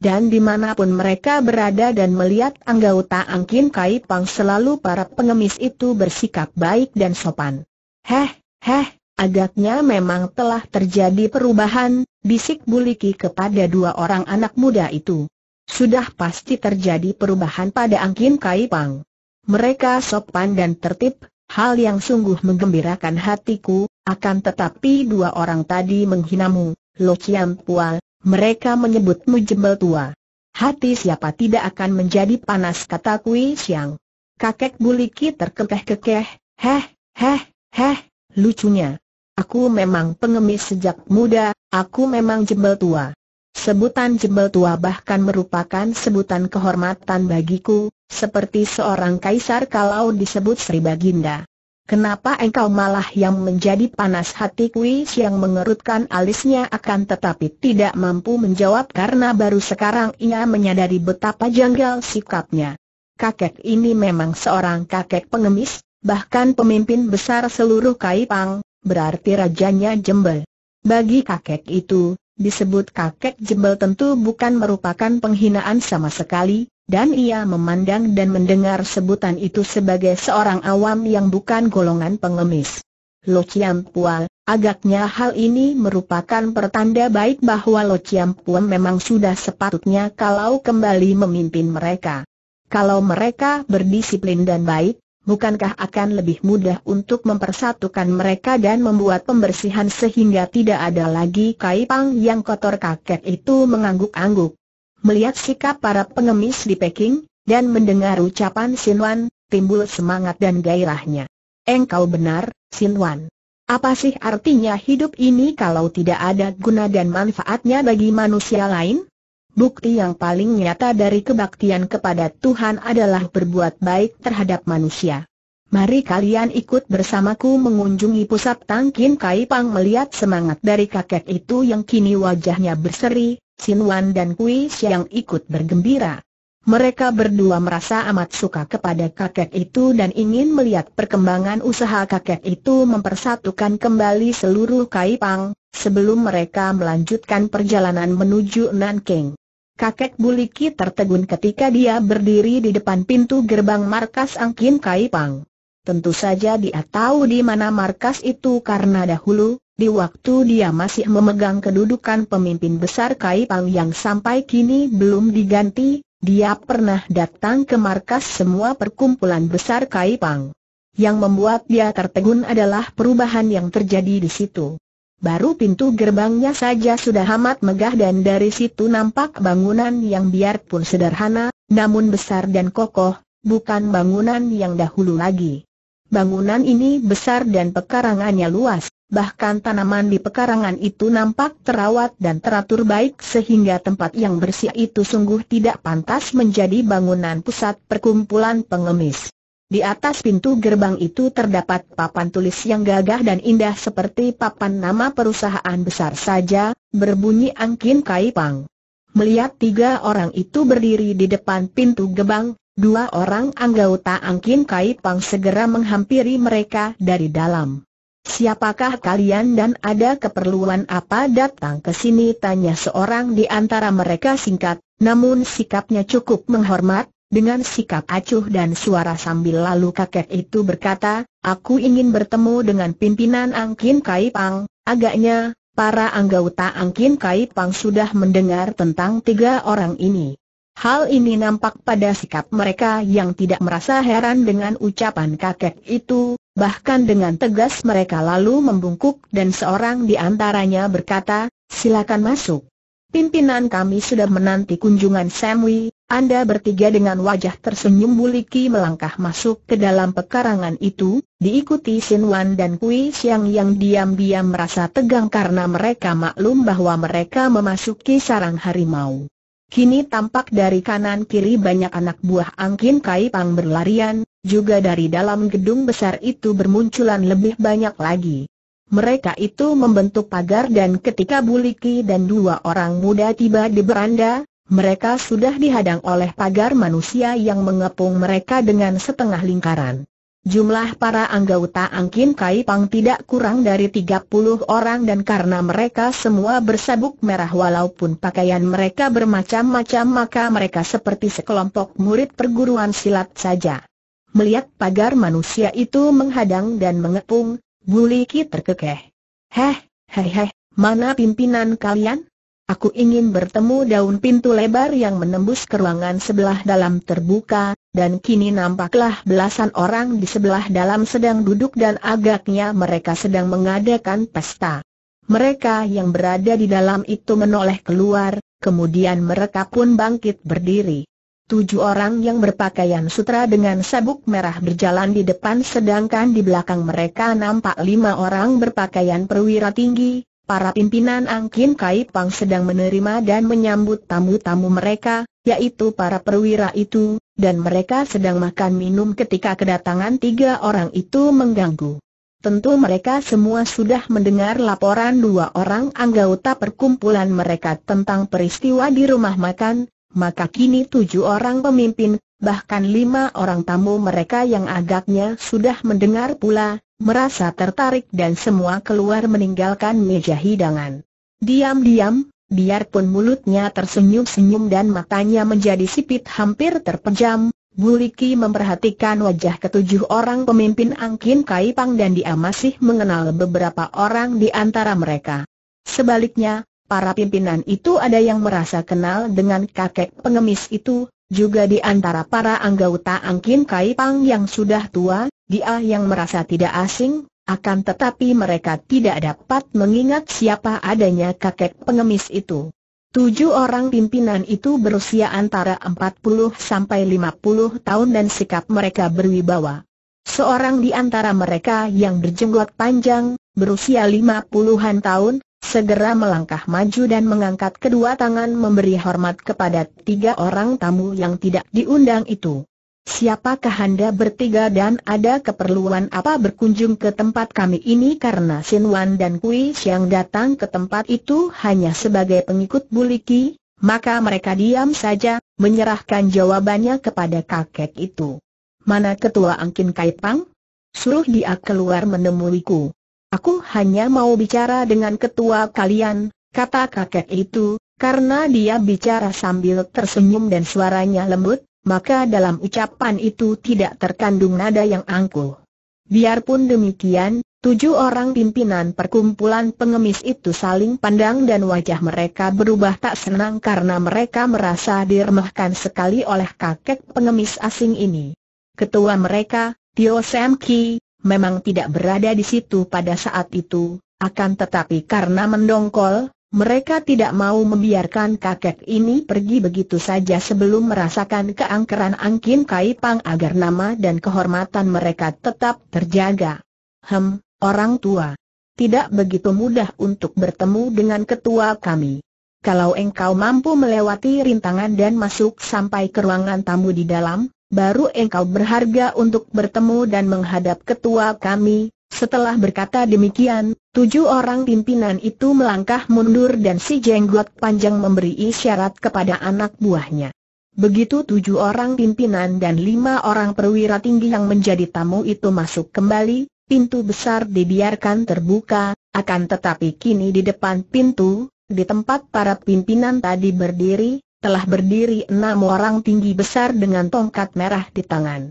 Dan dimanapun mereka berada dan melihat anggota Angkin Kai Pang selalu para pengemis itu bersikap baik dan sopan. Heh, heh, agaknya memang telah terjadi perubahan, bisik buliki kepada dua orang anak muda itu. Sudah pasti terjadi perubahan pada Angkin Kai Pang. Mereka sopan dan tertib, hal yang sungguh menggembirakan hatiku, akan tetapi dua orang tadi menghinamu, Lo Chiam Pual, mereka menyebutmu jembel tua. Hati siapa tidak akan menjadi panas kata Kui Siang. Kakek Buliki terkekeh-kekeh, heh, heh, heh, lucunya. Aku memang pengemis sejak muda, aku memang jembel tua. Sebutan jembel tua bahkan merupakan sebutan kehormatan bagiku, seperti seorang kaisar kalau disebut Sri Baginda. Kenapa engkau malah yang menjadi panas hati Kui yang mengerutkan alisnya akan tetapi tidak mampu menjawab karena baru sekarang ia menyadari betapa janggal sikapnya. Kakek ini memang seorang kakek pengemis, bahkan pemimpin besar seluruh Kaipang, berarti rajanya jembel. Bagi kakek itu, disebut kakek jembel tentu bukan merupakan penghinaan sama sekali, dan ia memandang dan mendengar sebutan itu sebagai seorang awam yang bukan golongan pengemis. Lo Chiam Pual, agaknya hal ini merupakan pertanda baik bahwa Lo Chiam Pual memang sudah sepatutnya kalau kembali memimpin mereka. Kalau mereka berdisiplin dan baik, bukankah akan lebih mudah untuk mempersatukan mereka dan membuat pembersihan sehingga tidak ada lagi kaipang yang kotor kakek itu mengangguk-angguk. Melihat sikap para pengemis di Peking, dan mendengar ucapan Wan, timbul semangat dan gairahnya. Engkau benar, Wan. Apa sih artinya hidup ini kalau tidak ada guna dan manfaatnya bagi manusia lain? Bukti yang paling nyata dari kebaktian kepada Tuhan adalah berbuat baik terhadap manusia. Mari kalian ikut bersamaku mengunjungi pusat Tangkin Pang melihat semangat dari kakek itu yang kini wajahnya berseri, Sin Wan dan Kui Xiang ikut bergembira. Mereka berdua merasa amat suka kepada kakek itu dan ingin melihat perkembangan usaha kakek itu mempersatukan kembali seluruh Kaipang, sebelum mereka melanjutkan perjalanan menuju Nanking. Kakek Buliki tertegun ketika dia berdiri di depan pintu gerbang markas Angkin Kaipang. Tentu saja dia tahu di mana markas itu karena dahulu, di waktu dia masih memegang kedudukan pemimpin besar Kaipang yang sampai kini belum diganti, dia pernah datang ke markas semua perkumpulan besar Kaipang. Yang membuat dia tertegun adalah perubahan yang terjadi di situ. Baru pintu gerbangnya saja sudah amat megah dan dari situ nampak bangunan yang biarpun sederhana, namun besar dan kokoh, bukan bangunan yang dahulu lagi. Bangunan ini besar dan pekarangannya luas, bahkan tanaman di pekarangan itu nampak terawat dan teratur baik sehingga tempat yang bersih itu sungguh tidak pantas menjadi bangunan pusat perkumpulan pengemis. Di atas pintu gerbang itu terdapat papan tulis yang gagah dan indah seperti papan nama perusahaan besar saja, berbunyi Angkin Kaipang. Melihat tiga orang itu berdiri di depan pintu gerbang, Dua orang anggota Angkin Kai Pang segera menghampiri mereka dari dalam. Siapakah kalian dan ada keperluan apa datang ke sini? Tanya seorang di antara mereka singkat, namun sikapnya cukup menghormat, dengan sikap acuh dan suara sambil lalu kakek itu berkata, Aku ingin bertemu dengan pimpinan Angkin Kai Pang, agaknya, para anggota Angkin Kai Pang sudah mendengar tentang tiga orang ini. Hal ini nampak pada sikap mereka yang tidak merasa heran dengan ucapan kakek itu, bahkan dengan tegas mereka lalu membungkuk dan seorang di antaranya berkata, silakan masuk. Pimpinan kami sudah menanti kunjungan Samui. Anda bertiga dengan wajah tersenyum buliki melangkah masuk ke dalam pekarangan itu, diikuti Sin Wan dan Kui Siang yang diam-diam merasa tegang karena mereka maklum bahwa mereka memasuki sarang harimau. Kini tampak dari kanan kiri banyak anak buah Angkin Kai Pang berlarian, juga dari dalam gedung besar itu bermunculan lebih banyak lagi. Mereka itu membentuk pagar dan ketika Buliki dan dua orang muda tiba di beranda, mereka sudah dihadang oleh pagar manusia yang mengepung mereka dengan setengah lingkaran. Jumlah para anggota Angkin Kai Pang tidak kurang dari 30 orang dan karena mereka semua bersabuk merah walaupun pakaian mereka bermacam-macam maka mereka seperti sekelompok murid perguruan silat saja. Melihat pagar manusia itu menghadang dan mengepung, Buliki terkekeh. Heh, heh heh, mana pimpinan kalian? Aku ingin bertemu daun pintu lebar yang menembus ke ruangan sebelah dalam terbuka, dan kini nampaklah belasan orang di sebelah dalam sedang duduk dan agaknya mereka sedang mengadakan pesta. Mereka yang berada di dalam itu menoleh keluar, kemudian mereka pun bangkit berdiri. Tujuh orang yang berpakaian sutra dengan sabuk merah berjalan di depan sedangkan di belakang mereka nampak lima orang berpakaian perwira tinggi, para pimpinan Angkin Kai Pang sedang menerima dan menyambut tamu-tamu mereka, yaitu para perwira itu, dan mereka sedang makan minum ketika kedatangan tiga orang itu mengganggu. Tentu mereka semua sudah mendengar laporan dua orang anggota perkumpulan mereka tentang peristiwa di rumah makan, maka kini tujuh orang pemimpin, bahkan lima orang tamu mereka yang agaknya sudah mendengar pula, merasa tertarik dan semua keluar meninggalkan meja hidangan. Diam-diam, biarpun mulutnya tersenyum-senyum dan matanya menjadi sipit hampir terpejam, Buliki memperhatikan wajah ketujuh orang pemimpin Angkin Kaipang dan dia masih mengenal beberapa orang di antara mereka. Sebaliknya, para pimpinan itu ada yang merasa kenal dengan kakek pengemis itu, juga di antara para anggota Angkin Kaipang yang sudah tua, dia yang merasa tidak asing, akan tetapi mereka tidak dapat mengingat siapa adanya kakek pengemis itu. Tujuh orang pimpinan itu berusia antara 40 sampai 50 tahun dan sikap mereka berwibawa. Seorang di antara mereka yang berjenggot panjang, berusia 50-an tahun, segera melangkah maju dan mengangkat kedua tangan memberi hormat kepada tiga orang tamu yang tidak diundang itu. Siapakah Anda bertiga dan ada keperluan apa berkunjung ke tempat kami ini karena Sin Wan dan Kui Siang datang ke tempat itu hanya sebagai pengikut Buliki, maka mereka diam saja, menyerahkan jawabannya kepada kakek itu. Mana ketua Angkin Kaipang? Suruh dia keluar menemuiku. Aku hanya mau bicara dengan ketua kalian, kata kakek itu, karena dia bicara sambil tersenyum dan suaranya lembut, maka dalam ucapan itu tidak terkandung nada yang angkuh. Biarpun demikian, tujuh orang pimpinan perkumpulan pengemis itu saling pandang dan wajah mereka berubah tak senang karena mereka merasa diremehkan sekali oleh kakek pengemis asing ini. Ketua mereka, Tio Sam Ki, memang tidak berada di situ pada saat itu, akan tetapi karena mendongkol, mereka tidak mau membiarkan kakek ini pergi begitu saja sebelum merasakan keangkeran Angkin Kai Pang agar nama dan kehormatan mereka tetap terjaga. Hem, orang tua. Tidak begitu mudah untuk bertemu dengan ketua kami. Kalau engkau mampu melewati rintangan dan masuk sampai ke ruangan tamu di dalam, baru engkau berharga untuk bertemu dan menghadap ketua kami, setelah berkata demikian, tujuh orang pimpinan itu melangkah mundur dan si jenggot panjang memberi isyarat kepada anak buahnya. Begitu tujuh orang pimpinan dan lima orang perwira tinggi yang menjadi tamu itu masuk kembali, pintu besar dibiarkan terbuka, akan tetapi kini di depan pintu, di tempat para pimpinan tadi berdiri, telah berdiri enam orang tinggi besar dengan tongkat merah di tangan.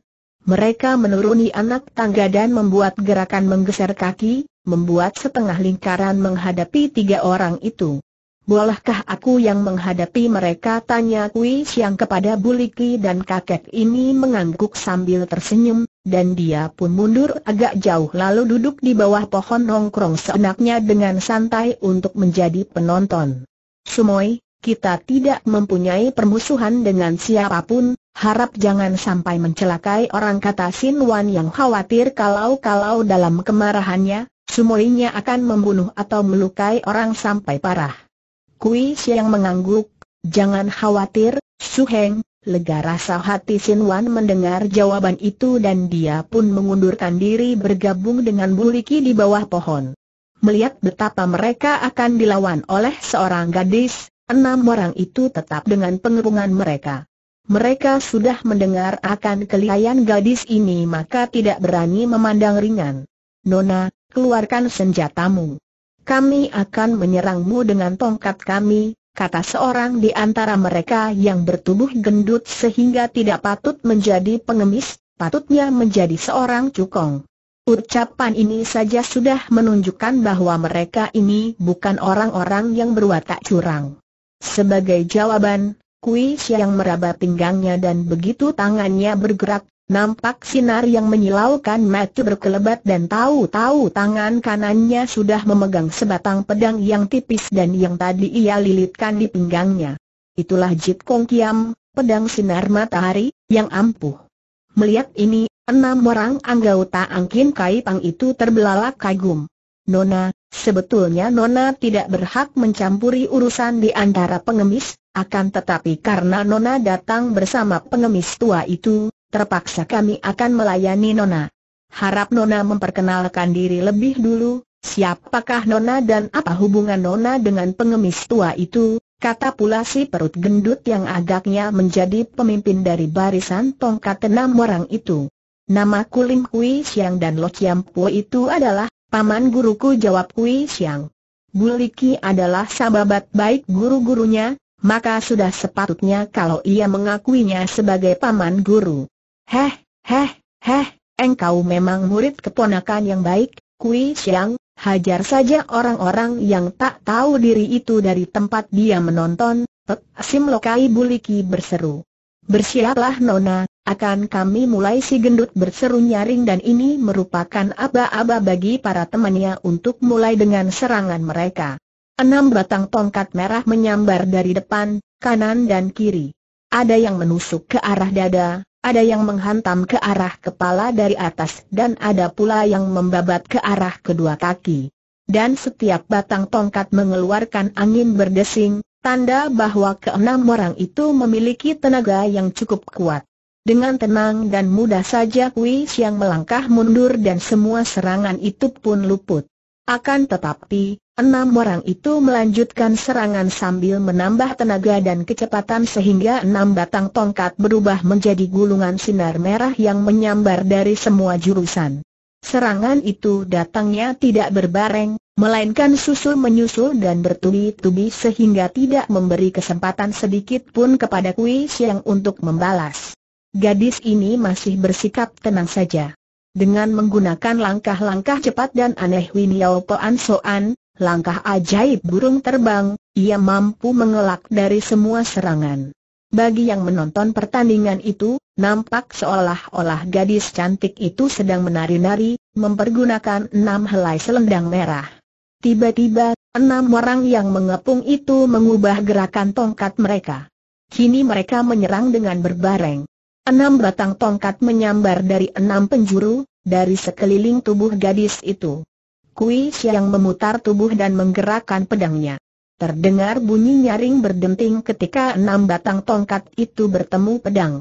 Mereka menuruni anak tangga dan membuat gerakan menggeser kaki, membuat setengah lingkaran menghadapi tiga orang itu. Bolehkah aku yang menghadapi mereka? Tanya Kui Siang kepada Buliki dan kakek ini mengangguk sambil tersenyum, dan dia pun mundur agak jauh lalu duduk di bawah pohon nongkrong seenaknya dengan santai untuk menjadi penonton. Sumoy, kita tidak mempunyai permusuhan dengan siapapun, harap jangan sampai mencelakai orang kata Sin Wan yang khawatir kalau-kalau dalam kemarahannya, semuanya akan membunuh atau melukai orang sampai parah. Kui Siang mengangguk, jangan khawatir, Su Heng. lega rasa hati Sin Wan mendengar jawaban itu dan dia pun mengundurkan diri bergabung dengan Buliki di bawah pohon. Melihat betapa mereka akan dilawan oleh seorang gadis, Enam orang itu tetap dengan pengerungan mereka. Mereka sudah mendengar akan kelihayan gadis ini maka tidak berani memandang ringan. Nona, keluarkan senjatamu. Kami akan menyerangmu dengan tongkat kami, kata seorang di antara mereka yang bertubuh gendut sehingga tidak patut menjadi pengemis, patutnya menjadi seorang cukong. Ucapan ini saja sudah menunjukkan bahwa mereka ini bukan orang-orang yang berwatak curang. Sebagai jawaban, Kui Xiang meraba pinggangnya dan begitu tangannya bergerak, nampak sinar yang menyilaukan mata berkelebat dan tahu-tahu tangan kanannya sudah memegang sebatang pedang yang tipis dan yang tadi ia lilitkan di pinggangnya. Itulah Jit Kong Kiam, pedang sinar matahari, yang ampuh. Melihat ini, enam orang anggota Angkin Kai Pang itu terbelalak kagum. Nona, sebetulnya Nona tidak berhak mencampuri urusan di antara pengemis, akan tetapi karena Nona datang bersama pengemis tua itu, terpaksa kami akan melayani Nona. Harap Nona memperkenalkan diri lebih dulu, siapakah Nona dan apa hubungan Nona dengan pengemis tua itu, kata pula si perut gendut yang agaknya menjadi pemimpin dari barisan tongkat enam orang itu. Nama Kulim Kui Siang dan Lo Chiam Po itu adalah Paman guruku jawab Kui Siang. Buliki adalah sahabat baik guru-gurunya, maka sudah sepatutnya kalau ia mengakuinya sebagai paman guru. Heh, heh, heh, engkau memang murid keponakan yang baik, Kui Siang, Hajar saja orang-orang yang tak tahu diri itu dari tempat dia menonton, Pek Sim Lokai Buliki berseru. Bersiaplah Nona, akan kami mulai si gendut berseru nyaring dan ini merupakan aba-aba bagi para temannya untuk mulai dengan serangan mereka. Enam batang tongkat merah menyambar dari depan, kanan dan kiri. Ada yang menusuk ke arah dada, ada yang menghantam ke arah kepala dari atas dan ada pula yang membabat ke arah kedua kaki. Dan setiap batang tongkat mengeluarkan angin berdesing, tanda bahwa keenam orang itu memiliki tenaga yang cukup kuat. Dengan tenang dan mudah saja Kui Siang melangkah mundur dan semua serangan itu pun luput. Akan tetapi, enam orang itu melanjutkan serangan sambil menambah tenaga dan kecepatan sehingga enam batang tongkat berubah menjadi gulungan sinar merah yang menyambar dari semua jurusan. Serangan itu datangnya tidak berbareng, melainkan susul menyusul dan bertubi-tubi sehingga tidak memberi kesempatan sedikit pun kepada Kui yang untuk membalas gadis ini masih bersikap tenang saja. Dengan menggunakan langkah-langkah cepat dan aneh Win Poan Soan, langkah ajaib burung terbang, ia mampu mengelak dari semua serangan. Bagi yang menonton pertandingan itu, nampak seolah-olah gadis cantik itu sedang menari-nari, mempergunakan enam helai selendang merah. Tiba-tiba, enam orang yang mengepung itu mengubah gerakan tongkat mereka. Kini mereka menyerang dengan berbareng. Enam batang tongkat menyambar dari enam penjuru, dari sekeliling tubuh gadis itu. Kui Xiang memutar tubuh dan menggerakkan pedangnya. Terdengar bunyi nyaring berdenting ketika enam batang tongkat itu bertemu pedang.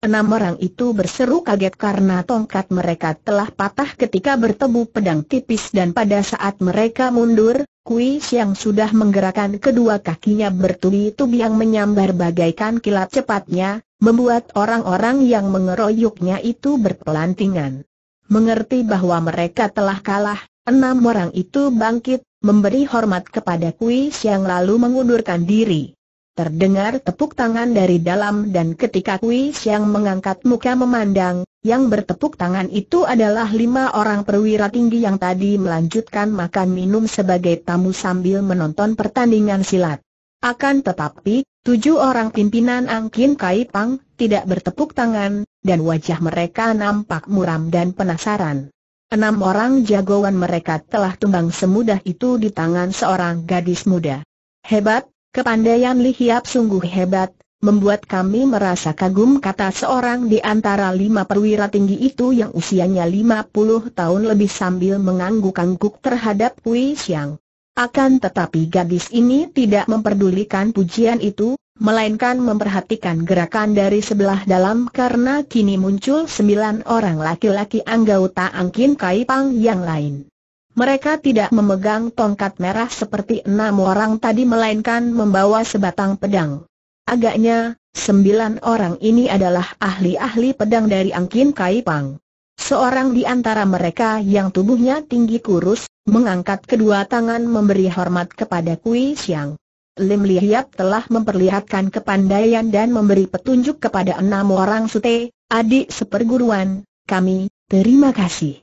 Enam orang itu berseru kaget karena tongkat mereka telah patah ketika bertemu pedang tipis dan pada saat mereka mundur, Kui Xiang sudah menggerakkan kedua kakinya bertubi-tubi yang menyambar bagaikan kilat cepatnya, membuat orang-orang yang mengeroyoknya itu berpelantingan. Mengerti bahwa mereka telah kalah, enam orang itu bangkit, memberi hormat kepada Kui Siang lalu mengundurkan diri. Terdengar tepuk tangan dari dalam dan ketika Kui Siang mengangkat muka memandang, yang bertepuk tangan itu adalah lima orang perwira tinggi yang tadi melanjutkan makan minum sebagai tamu sambil menonton pertandingan silat. Akan tetapi, tujuh orang pimpinan Angkin Kai Pang tidak bertepuk tangan, dan wajah mereka nampak muram dan penasaran. Enam orang jagoan mereka telah tumbang semudah itu di tangan seorang gadis muda. Hebat, kepandaian Li Hiap sungguh hebat, membuat kami merasa kagum kata seorang di antara lima perwira tinggi itu yang usianya lima puluh tahun lebih sambil mengangguk-angguk terhadap Pui Xiang. Akan tetapi gadis ini tidak memperdulikan pujian itu, melainkan memperhatikan gerakan dari sebelah dalam karena kini muncul sembilan orang laki-laki anggota Angkin kai pang yang lain. Mereka tidak memegang tongkat merah seperti enam orang tadi melainkan membawa sebatang pedang. Agaknya, sembilan orang ini adalah ahli-ahli pedang dari Angkin kai pang. Seorang di antara mereka yang tubuhnya tinggi kurus, mengangkat kedua tangan memberi hormat kepada Kui Siang. Lim Lihiap telah memperlihatkan kepandaian dan memberi petunjuk kepada enam orang sute, adik seperguruan, kami, terima kasih.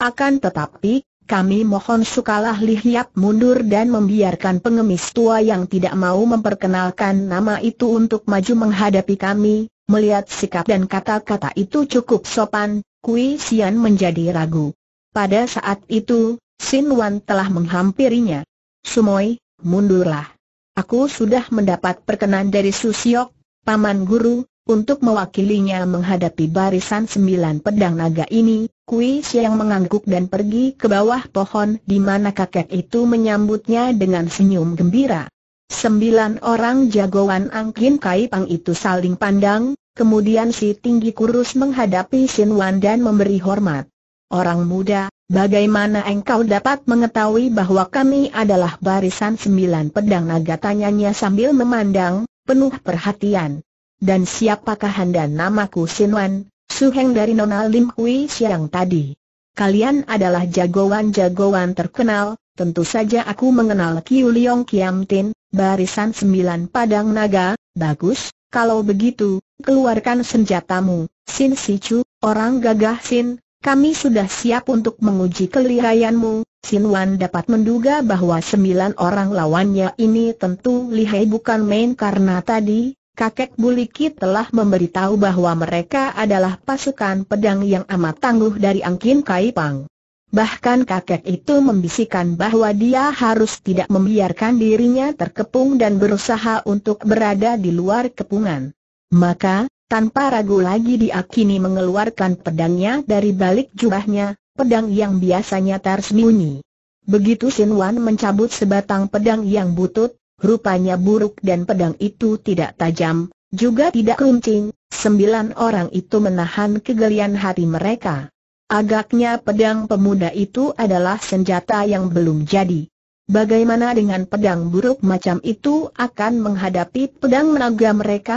Akan tetapi, kami mohon sukalah Lihiap mundur dan membiarkan pengemis tua yang tidak mau memperkenalkan nama itu untuk maju menghadapi kami. Melihat sikap dan kata-kata itu cukup sopan, Kui Sian menjadi ragu. Pada saat itu, Sin Wan telah menghampirinya. Sumoi, mundurlah. Aku sudah mendapat perkenan dari Susiok, Paman Guru, untuk mewakilinya menghadapi barisan sembilan pedang naga ini, Kui Siang mengangguk dan pergi ke bawah pohon di mana kakek itu menyambutnya dengan senyum gembira. Sembilan orang jagoan Angkin Kai Pang itu saling pandang, kemudian si tinggi kurus menghadapi Sin Wan dan memberi hormat. Orang muda, Bagaimana engkau dapat mengetahui bahwa kami adalah barisan sembilan pedang naga tanyanya sambil memandang, penuh perhatian. Dan siapakah anda namaku Sinwan, Suheng dari Nona Lim Hui siang tadi. Kalian adalah jagoan-jagoan terkenal, tentu saja aku mengenal Kiu Liong Kiam Tin, barisan sembilan Pedang naga, bagus, kalau begitu, keluarkan senjatamu, Sin Chu, orang gagah Sin, kami sudah siap untuk menguji kelihaianmu, Sinuan dapat menduga bahwa sembilan orang lawannya ini tentu lihai bukan main karena tadi, kakek Buliki telah memberitahu bahwa mereka adalah pasukan pedang yang amat tangguh dari Angkin Kaipang. Bahkan kakek itu membisikkan bahwa dia harus tidak membiarkan dirinya terkepung dan berusaha untuk berada di luar kepungan. Maka, tanpa ragu lagi dia kini mengeluarkan pedangnya dari balik jubahnya, pedang yang biasanya tersembunyi. Begitu Sin Wan mencabut sebatang pedang yang butut, rupanya buruk dan pedang itu tidak tajam, juga tidak runcing, sembilan orang itu menahan kegelian hati mereka. Agaknya pedang pemuda itu adalah senjata yang belum jadi. Bagaimana dengan pedang buruk macam itu akan menghadapi pedang naga mereka?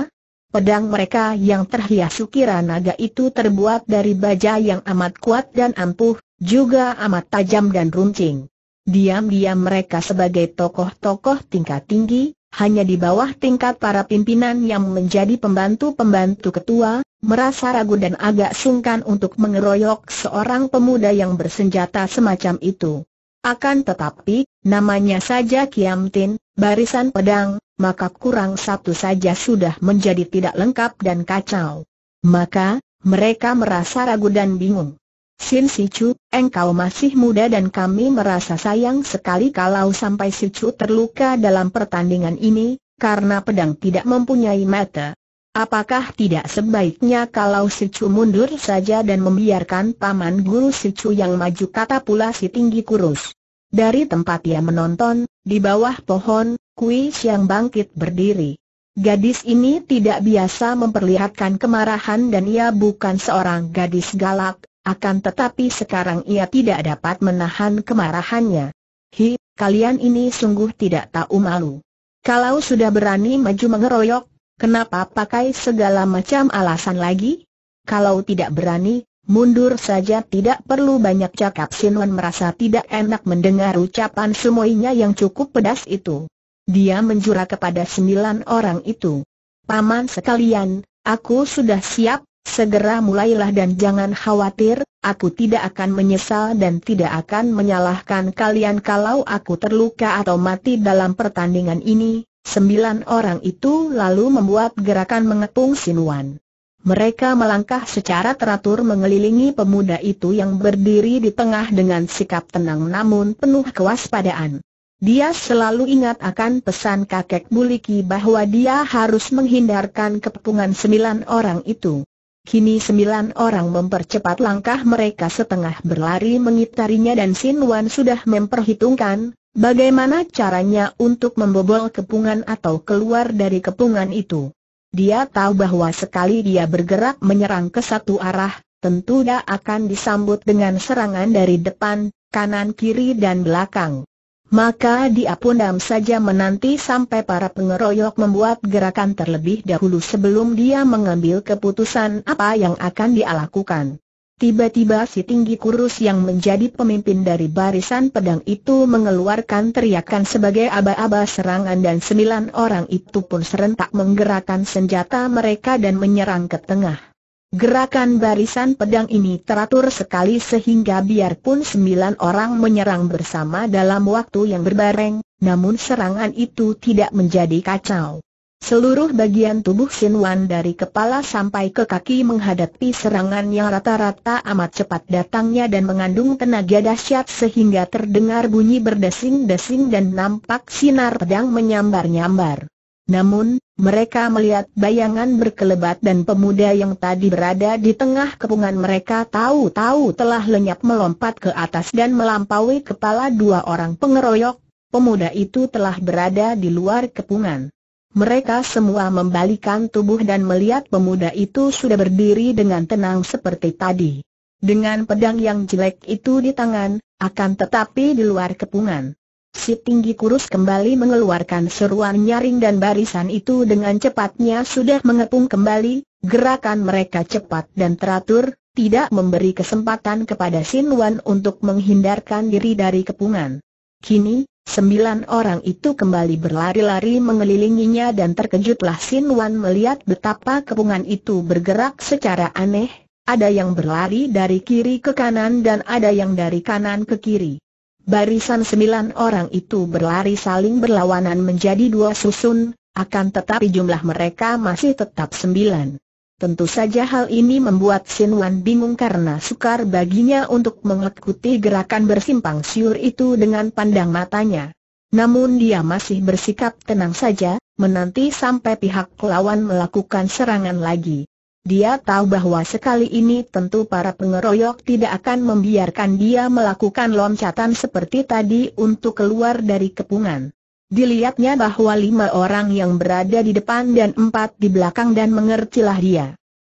Pedang mereka yang terhias ukiran naga itu terbuat dari baja yang amat kuat dan ampuh, juga amat tajam dan runcing. Diam-diam mereka sebagai tokoh-tokoh tingkat tinggi, hanya di bawah tingkat para pimpinan yang menjadi pembantu-pembantu ketua, merasa ragu dan agak sungkan untuk mengeroyok seorang pemuda yang bersenjata semacam itu. Akan tetapi, namanya saja Kiam Tin, barisan pedang, maka kurang satu saja sudah menjadi tidak lengkap dan kacau. Maka, mereka merasa ragu dan bingung. Sin Si Chu, engkau masih muda dan kami merasa sayang sekali kalau sampai Si Chu terluka dalam pertandingan ini, karena pedang tidak mempunyai mata. Apakah tidak sebaiknya kalau si mundur saja dan membiarkan paman guru si yang maju kata pula si tinggi kurus. Dari tempat ia menonton, di bawah pohon, Kui Siang bangkit berdiri. Gadis ini tidak biasa memperlihatkan kemarahan dan ia bukan seorang gadis galak, akan tetapi sekarang ia tidak dapat menahan kemarahannya. Hi, kalian ini sungguh tidak tahu malu. Kalau sudah berani maju mengeroyok, Kenapa pakai segala macam alasan lagi? Kalau tidak berani, mundur saja tidak perlu banyak cakap Sinwan merasa tidak enak mendengar ucapan semuanya yang cukup pedas itu. Dia menjura kepada sembilan orang itu. Paman sekalian, aku sudah siap, segera mulailah dan jangan khawatir, aku tidak akan menyesal dan tidak akan menyalahkan kalian kalau aku terluka atau mati dalam pertandingan ini, Sembilan orang itu lalu membuat gerakan mengepung Sinuan. Mereka melangkah secara teratur mengelilingi pemuda itu yang berdiri di tengah dengan sikap tenang namun penuh kewaspadaan. Dia selalu ingat akan pesan kakek Buliki bahwa dia harus menghindarkan kepungan sembilan orang itu. Kini sembilan orang mempercepat langkah mereka setengah berlari mengitarinya dan Sin Wan sudah memperhitungkan, Bagaimana caranya untuk membobol kepungan atau keluar dari kepungan itu? Dia tahu bahwa sekali dia bergerak menyerang ke satu arah, tentu dia akan disambut dengan serangan dari depan, kanan kiri dan belakang. Maka dia pun dam saja menanti sampai para pengeroyok membuat gerakan terlebih dahulu sebelum dia mengambil keputusan apa yang akan dia lakukan. Tiba-tiba si tinggi kurus yang menjadi pemimpin dari barisan pedang itu mengeluarkan teriakan sebagai aba-aba serangan dan sembilan orang itu pun serentak menggerakkan senjata mereka dan menyerang ke tengah. Gerakan barisan pedang ini teratur sekali sehingga biarpun sembilan orang menyerang bersama dalam waktu yang berbareng, namun serangan itu tidak menjadi kacau. Seluruh bagian tubuh Wan dari kepala sampai ke kaki menghadapi serangan yang rata-rata amat cepat datangnya dan mengandung tenaga dahsyat sehingga terdengar bunyi berdesing-desing dan nampak sinar pedang menyambar-nyambar. Namun, mereka melihat bayangan berkelebat dan pemuda yang tadi berada di tengah kepungan mereka tahu-tahu telah lenyap melompat ke atas dan melampaui kepala dua orang pengeroyok, pemuda itu telah berada di luar kepungan. Mereka semua membalikan tubuh dan melihat pemuda itu sudah berdiri dengan tenang seperti tadi. Dengan pedang yang jelek itu di tangan, akan tetapi di luar kepungan. Si tinggi kurus kembali mengeluarkan seruan nyaring dan barisan itu dengan cepatnya sudah mengepung kembali, gerakan mereka cepat dan teratur, tidak memberi kesempatan kepada Sin Wan untuk menghindarkan diri dari kepungan. Kini, Sembilan orang itu kembali berlari-lari mengelilinginya dan terkejutlah Sin Wan melihat betapa kepungan itu bergerak secara aneh, ada yang berlari dari kiri ke kanan dan ada yang dari kanan ke kiri. Barisan sembilan orang itu berlari saling berlawanan menjadi dua susun, akan tetapi jumlah mereka masih tetap sembilan. Tentu saja hal ini membuat Sin Wan bingung karena sukar baginya untuk mengikuti gerakan bersimpang siur itu dengan pandang matanya. Namun dia masih bersikap tenang saja, menanti sampai pihak lawan melakukan serangan lagi. Dia tahu bahwa sekali ini tentu para pengeroyok tidak akan membiarkan dia melakukan loncatan seperti tadi untuk keluar dari kepungan. Dilihatnya bahwa lima orang yang berada di depan dan empat di belakang dan mengertilah dia.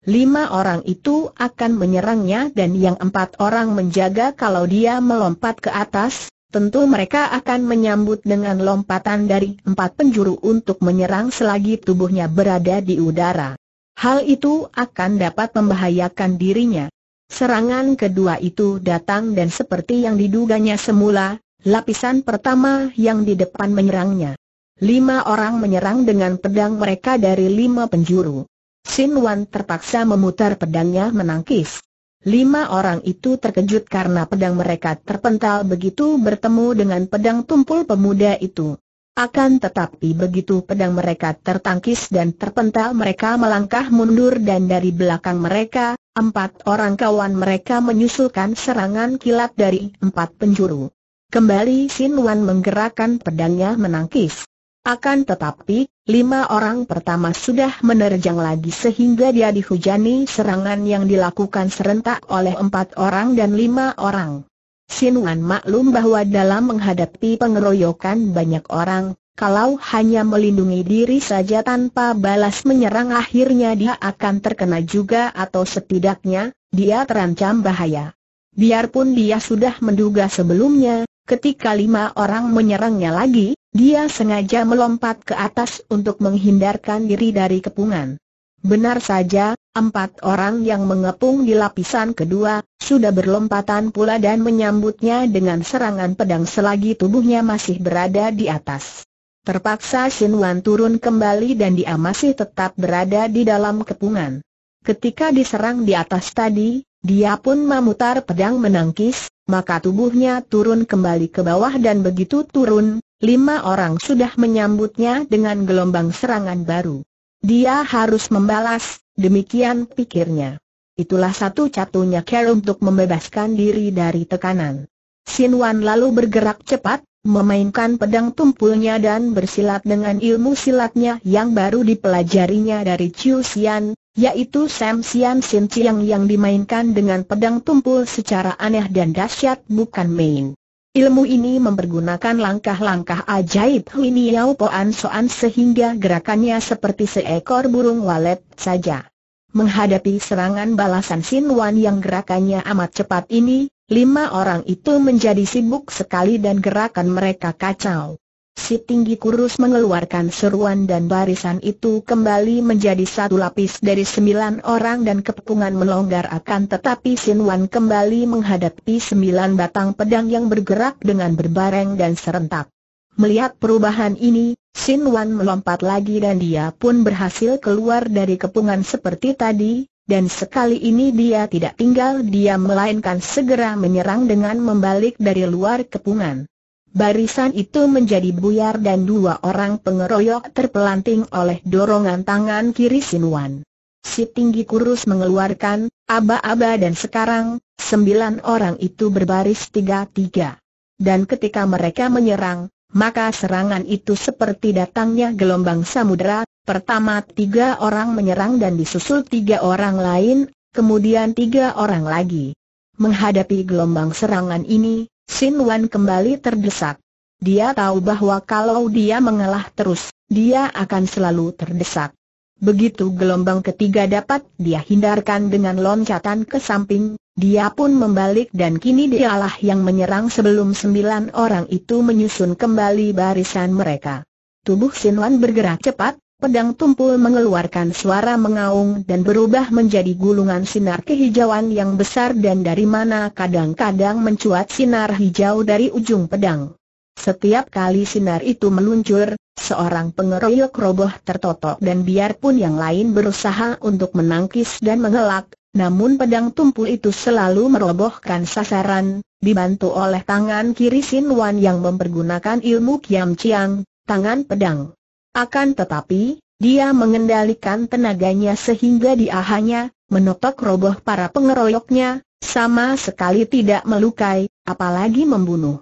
Lima orang itu akan menyerangnya dan yang empat orang menjaga kalau dia melompat ke atas, tentu mereka akan menyambut dengan lompatan dari empat penjuru untuk menyerang selagi tubuhnya berada di udara. Hal itu akan dapat membahayakan dirinya. Serangan kedua itu datang dan seperti yang diduganya semula, Lapisan pertama yang di depan menyerangnya. Lima orang menyerang dengan pedang mereka dari lima penjuru. Sin Wan terpaksa memutar pedangnya menangkis. Lima orang itu terkejut karena pedang mereka terpental begitu bertemu dengan pedang tumpul pemuda itu. Akan tetapi begitu pedang mereka tertangkis dan terpental mereka melangkah mundur dan dari belakang mereka, empat orang kawan mereka menyusulkan serangan kilat dari empat penjuru. Kembali Sin Wan menggerakkan pedangnya menangkis. Akan tetapi, lima orang pertama sudah menerjang lagi sehingga dia dihujani serangan yang dilakukan serentak oleh empat orang dan lima orang. Sin Wan maklum bahwa dalam menghadapi pengeroyokan banyak orang, kalau hanya melindungi diri saja tanpa balas menyerang akhirnya dia akan terkena juga atau setidaknya, dia terancam bahaya. Biarpun dia sudah menduga sebelumnya, Ketika lima orang menyerangnya lagi, dia sengaja melompat ke atas untuk menghindarkan diri dari kepungan. Benar saja, empat orang yang mengepung di lapisan kedua, sudah berlompatan pula dan menyambutnya dengan serangan pedang selagi tubuhnya masih berada di atas. Terpaksa Shin Wan turun kembali dan dia masih tetap berada di dalam kepungan. Ketika diserang di atas tadi, dia pun memutar pedang menangkis, maka tubuhnya turun kembali ke bawah dan begitu turun, lima orang sudah menyambutnya dengan gelombang serangan baru. Dia harus membalas, demikian pikirnya. Itulah satu catunya Carol untuk membebaskan diri dari tekanan. Sin Wan lalu bergerak cepat, memainkan pedang tumpulnya dan bersilat dengan ilmu silatnya yang baru dipelajarinya dari Chiu Xian, yaitu Sam Sian Sin Chiang yang dimainkan dengan pedang tumpul secara aneh dan dahsyat bukan main. Ilmu ini mempergunakan langkah-langkah ajaib Hui Niao Poan Soan sehingga gerakannya seperti seekor burung walet saja. Menghadapi serangan balasan Sin Wan yang gerakannya amat cepat ini, lima orang itu menjadi sibuk sekali dan gerakan mereka kacau. Si tinggi kurus mengeluarkan seruan dan barisan itu kembali menjadi satu lapis dari sembilan orang dan kepungan melonggar akan tetapi Sin Wan kembali menghadapi sembilan batang pedang yang bergerak dengan berbareng dan serentak. Melihat perubahan ini, Sin Wan melompat lagi dan dia pun berhasil keluar dari kepungan seperti tadi, dan sekali ini dia tidak tinggal dia melainkan segera menyerang dengan membalik dari luar kepungan. Barisan itu menjadi buyar dan dua orang pengeroyok terpelanting oleh dorongan tangan kiri Sinuan. Si tinggi kurus mengeluarkan, aba-aba dan sekarang, sembilan orang itu berbaris tiga-tiga. Dan ketika mereka menyerang, maka serangan itu seperti datangnya gelombang samudera, pertama tiga orang menyerang dan disusul tiga orang lain, kemudian tiga orang lagi. Menghadapi gelombang serangan ini, Sin Wan kembali terdesak. Dia tahu bahwa kalau dia mengalah terus, dia akan selalu terdesak. Begitu gelombang ketiga dapat dia hindarkan dengan loncatan ke samping, dia pun membalik dan kini dialah yang menyerang sebelum sembilan orang itu menyusun kembali barisan mereka. Tubuh Sin Wan bergerak cepat, Pedang tumpul mengeluarkan suara mengaung dan berubah menjadi gulungan sinar kehijauan yang besar dan dari mana kadang-kadang mencuat sinar hijau dari ujung pedang. Setiap kali sinar itu meluncur, seorang pengeroyok roboh tertotok dan biarpun yang lain berusaha untuk menangkis dan mengelak, namun pedang tumpul itu selalu merobohkan sasaran, dibantu oleh tangan kiri Sin Wan yang mempergunakan ilmu Kiam Chiang, tangan pedang. Akan tetapi, dia mengendalikan tenaganya sehingga dia hanya menotok roboh para pengeroyoknya, sama sekali tidak melukai, apalagi membunuh.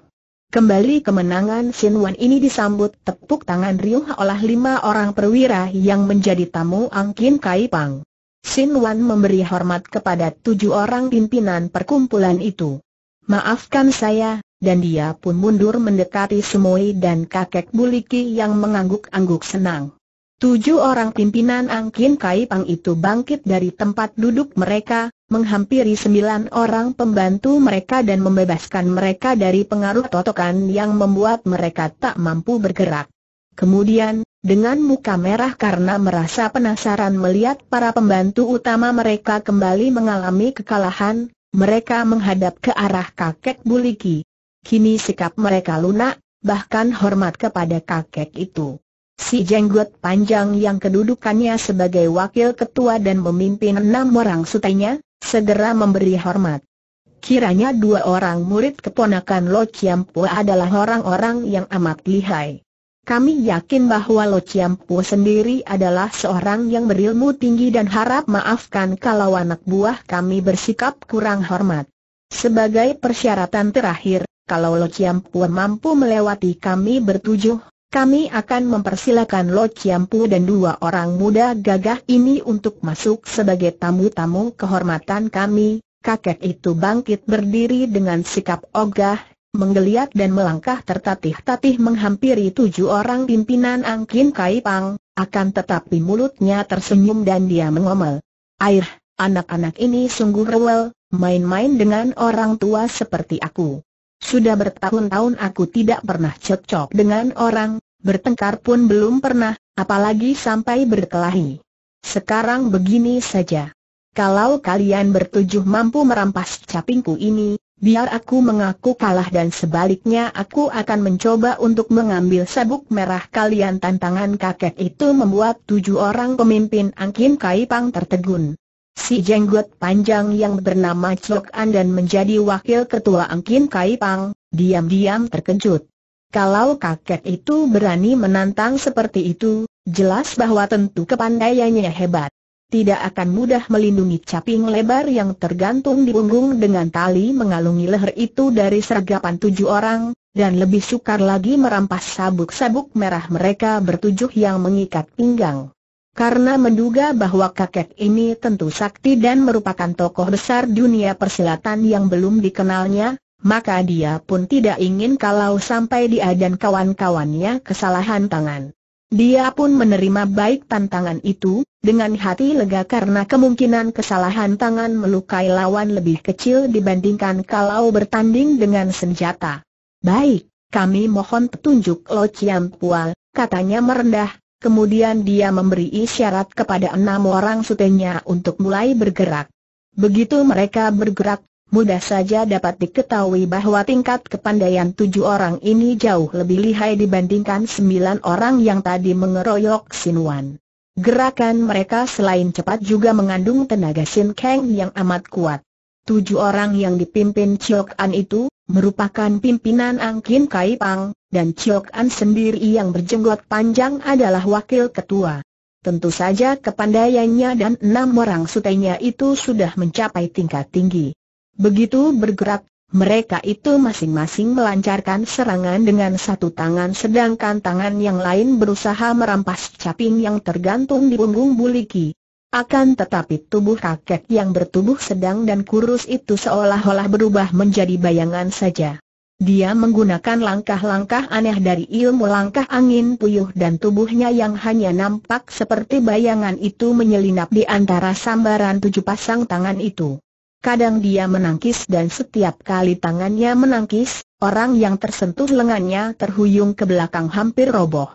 Kembali kemenangan Wan ini disambut tepuk tangan riuh oleh lima orang perwira yang menjadi tamu Angkin Kai Pang. Wan memberi hormat kepada tujuh orang pimpinan perkumpulan itu. Maafkan saya, dan dia pun mundur mendekati Semoi dan kakek Buliki yang mengangguk-angguk senang. Tujuh orang pimpinan Angkin Kai itu bangkit dari tempat duduk mereka, menghampiri sembilan orang pembantu mereka dan membebaskan mereka dari pengaruh totokan yang membuat mereka tak mampu bergerak. Kemudian, dengan muka merah karena merasa penasaran melihat para pembantu utama mereka kembali mengalami kekalahan, mereka menghadap ke arah kakek Buliki. Kini sikap mereka lunak, bahkan hormat kepada kakek itu. Si jenggot panjang yang kedudukannya sebagai wakil ketua dan memimpin enam orang sutenya, segera memberi hormat. Kiranya dua orang murid keponakan Lo Chiampu adalah orang-orang yang amat lihai. Kami yakin bahwa Lo Chiampu sendiri adalah seorang yang berilmu tinggi dan harap maafkan kalau anak buah kami bersikap kurang hormat. Sebagai persyaratan terakhir, kalau Lo Chiam Pue mampu melewati kami bertujuh, kami akan mempersilakan Lo Chiam dan dua orang muda gagah ini untuk masuk sebagai tamu-tamu kehormatan kami. Kakek itu bangkit berdiri dengan sikap ogah, menggeliat dan melangkah tertatih-tatih menghampiri tujuh orang pimpinan Angkin Kai Pang, akan tetapi mulutnya tersenyum dan dia mengomel. Air, anak-anak ini sungguh rewel, main-main dengan orang tua seperti aku. Sudah bertahun-tahun aku tidak pernah cocok dengan orang, bertengkar pun belum pernah, apalagi sampai berkelahi. Sekarang begini saja. Kalau kalian bertujuh mampu merampas capingku ini, biar aku mengaku kalah dan sebaliknya aku akan mencoba untuk mengambil sabuk merah kalian. Tantangan kakek itu membuat tujuh orang pemimpin Angkin Pang tertegun si jenggot panjang yang bernama Chok An dan menjadi wakil ketua Angkin Kai Pang, diam-diam terkejut. Kalau kakek itu berani menantang seperti itu, jelas bahwa tentu kepandaiannya hebat. Tidak akan mudah melindungi caping lebar yang tergantung di punggung dengan tali mengalungi leher itu dari sergapan tujuh orang, dan lebih sukar lagi merampas sabuk-sabuk merah mereka bertujuh yang mengikat pinggang. Karena menduga bahwa kakek ini tentu sakti dan merupakan tokoh besar dunia persilatan yang belum dikenalnya, maka dia pun tidak ingin kalau sampai dia dan kawan-kawannya kesalahan tangan. Dia pun menerima baik tantangan itu, dengan hati lega karena kemungkinan kesalahan tangan melukai lawan lebih kecil dibandingkan kalau bertanding dengan senjata. Baik, kami mohon petunjuk Lo Chiam Pual, katanya merendah, Kemudian dia memberi isyarat kepada enam orang sutenya untuk mulai bergerak. Begitu mereka bergerak, mudah saja dapat diketahui bahwa tingkat kepandaian tujuh orang ini jauh lebih lihai dibandingkan sembilan orang yang tadi mengeroyok Sinuan. Gerakan mereka selain cepat juga mengandung tenaga Sin Kang yang amat kuat. Tujuh orang yang dipimpin Chok An itu, merupakan pimpinan Angkin Kai Pang, dan Chok An sendiri yang berjenggot panjang adalah wakil ketua. Tentu saja kepandaiannya dan enam orang sutenya itu sudah mencapai tingkat tinggi. Begitu bergerak, mereka itu masing-masing melancarkan serangan dengan satu tangan sedangkan tangan yang lain berusaha merampas caping yang tergantung di punggung buliki. Akan tetapi tubuh kakek yang bertubuh sedang dan kurus itu seolah-olah berubah menjadi bayangan saja. Dia menggunakan langkah-langkah aneh dari ilmu langkah angin puyuh dan tubuhnya yang hanya nampak seperti bayangan itu menyelinap di antara sambaran tujuh pasang tangan itu. Kadang dia menangkis dan setiap kali tangannya menangkis, orang yang tersentuh lengannya terhuyung ke belakang hampir roboh.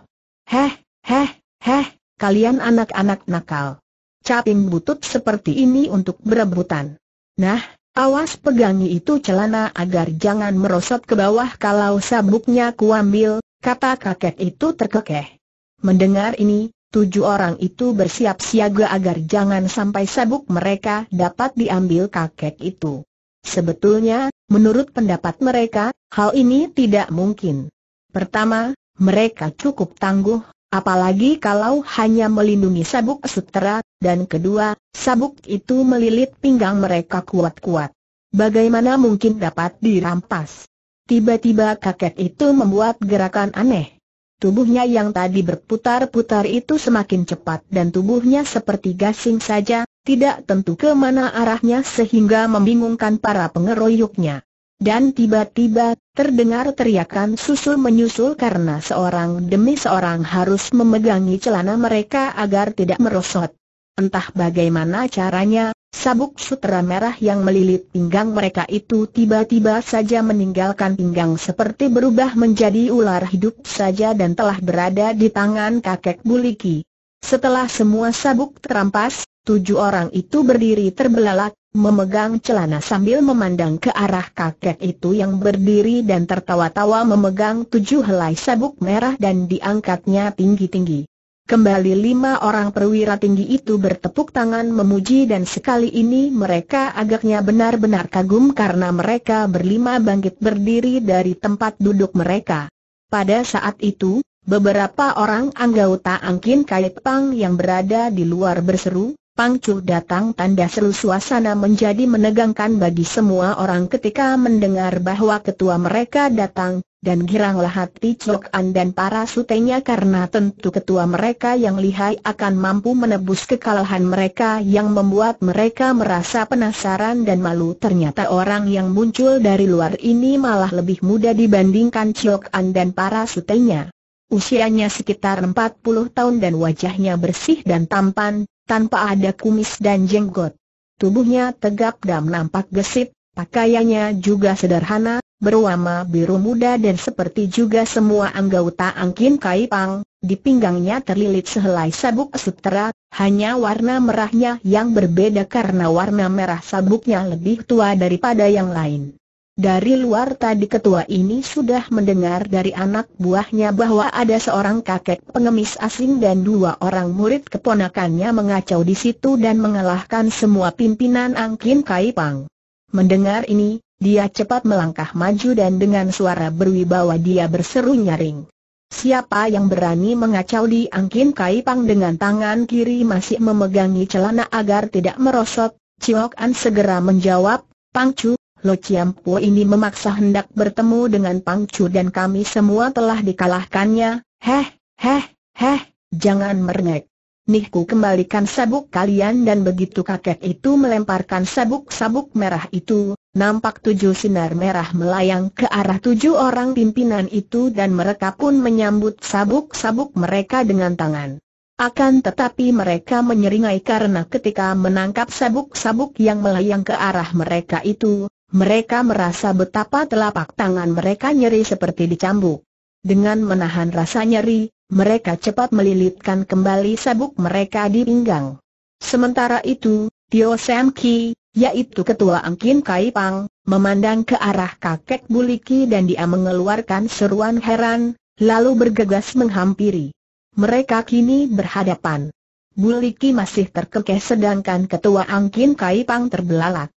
Heh, heh, heh, kalian anak-anak nakal. Caping butut seperti ini untuk berebutan. Nah, Awas pegangi itu celana agar jangan merosot ke bawah kalau sabuknya kuambil, kata kakek itu terkekeh. Mendengar ini, tujuh orang itu bersiap siaga agar jangan sampai sabuk mereka dapat diambil kakek itu. Sebetulnya, menurut pendapat mereka, hal ini tidak mungkin. Pertama, mereka cukup tangguh, Apalagi kalau hanya melindungi sabuk sutera, dan kedua, sabuk itu melilit pinggang mereka kuat-kuat. Bagaimana mungkin dapat dirampas? Tiba-tiba kakek itu membuat gerakan aneh. Tubuhnya yang tadi berputar-putar itu semakin cepat dan tubuhnya seperti gasing saja, tidak tentu kemana arahnya sehingga membingungkan para pengeroyoknya. Dan tiba-tiba, terdengar teriakan susul menyusul karena seorang demi seorang harus memegangi celana mereka agar tidak merosot. Entah bagaimana caranya, sabuk sutera merah yang melilit pinggang mereka itu tiba-tiba saja meninggalkan pinggang seperti berubah menjadi ular hidup saja dan telah berada di tangan kakek Buliki. Setelah semua sabuk terampas, tujuh orang itu berdiri terbelalak, memegang celana sambil memandang ke arah kakek itu yang berdiri dan tertawa-tawa memegang tujuh helai sabuk merah dan diangkatnya tinggi-tinggi. Kembali lima orang perwira tinggi itu bertepuk tangan memuji dan sekali ini mereka agaknya benar-benar kagum karena mereka berlima bangkit berdiri dari tempat duduk mereka. Pada saat itu, Beberapa orang anggota Angkin Kait Pang yang berada di luar berseru, Pang datang tanda seru suasana menjadi menegangkan bagi semua orang ketika mendengar bahwa ketua mereka datang, dan giranglah hati Chok An dan para sutenya karena tentu ketua mereka yang lihai akan mampu menebus kekalahan mereka yang membuat mereka merasa penasaran dan malu ternyata orang yang muncul dari luar ini malah lebih muda dibandingkan Chok An dan para sutenya. Usianya sekitar 40 tahun dan wajahnya bersih dan tampan, tanpa ada kumis dan jenggot. Tubuhnya tegap dan nampak gesit, pakaiannya juga sederhana, berwarna biru muda dan seperti juga semua anggota Angkin Kai Pang, di pinggangnya terlilit sehelai sabuk sutera, hanya warna merahnya yang berbeda karena warna merah sabuknya lebih tua daripada yang lain. Dari luar tadi ketua ini sudah mendengar dari anak buahnya bahwa ada seorang kakek pengemis asing dan dua orang murid keponakannya mengacau di situ dan mengalahkan semua pimpinan Angkin Kaipang. Mendengar ini, dia cepat melangkah maju dan dengan suara berwibawa dia berseru nyaring. Siapa yang berani mengacau di Angkin Kaipang dengan tangan kiri masih memegangi celana agar tidak merosot, Ciok An segera menjawab, Pangcu, Lo Po ini memaksa hendak bertemu dengan Pangcu dan kami semua telah dikalahkannya, heh, heh, heh, jangan merengek. Nihku kembalikan sabuk kalian dan begitu kakek itu melemparkan sabuk-sabuk merah itu, nampak tujuh sinar merah melayang ke arah tujuh orang pimpinan itu dan mereka pun menyambut sabuk-sabuk mereka dengan tangan. Akan tetapi mereka menyeringai karena ketika menangkap sabuk-sabuk yang melayang ke arah mereka itu, mereka merasa betapa telapak tangan mereka nyeri seperti dicambuk. Dengan menahan rasa nyeri, mereka cepat melilitkan kembali sabuk mereka di pinggang. Sementara itu, Tio Sam Ki, yaitu ketua Angkin Kai Pang, memandang ke arah kakek Buliki dan dia mengeluarkan seruan heran, lalu bergegas menghampiri. Mereka kini berhadapan. Buliki masih terkekeh sedangkan ketua Angkin Kai Pang terbelalak.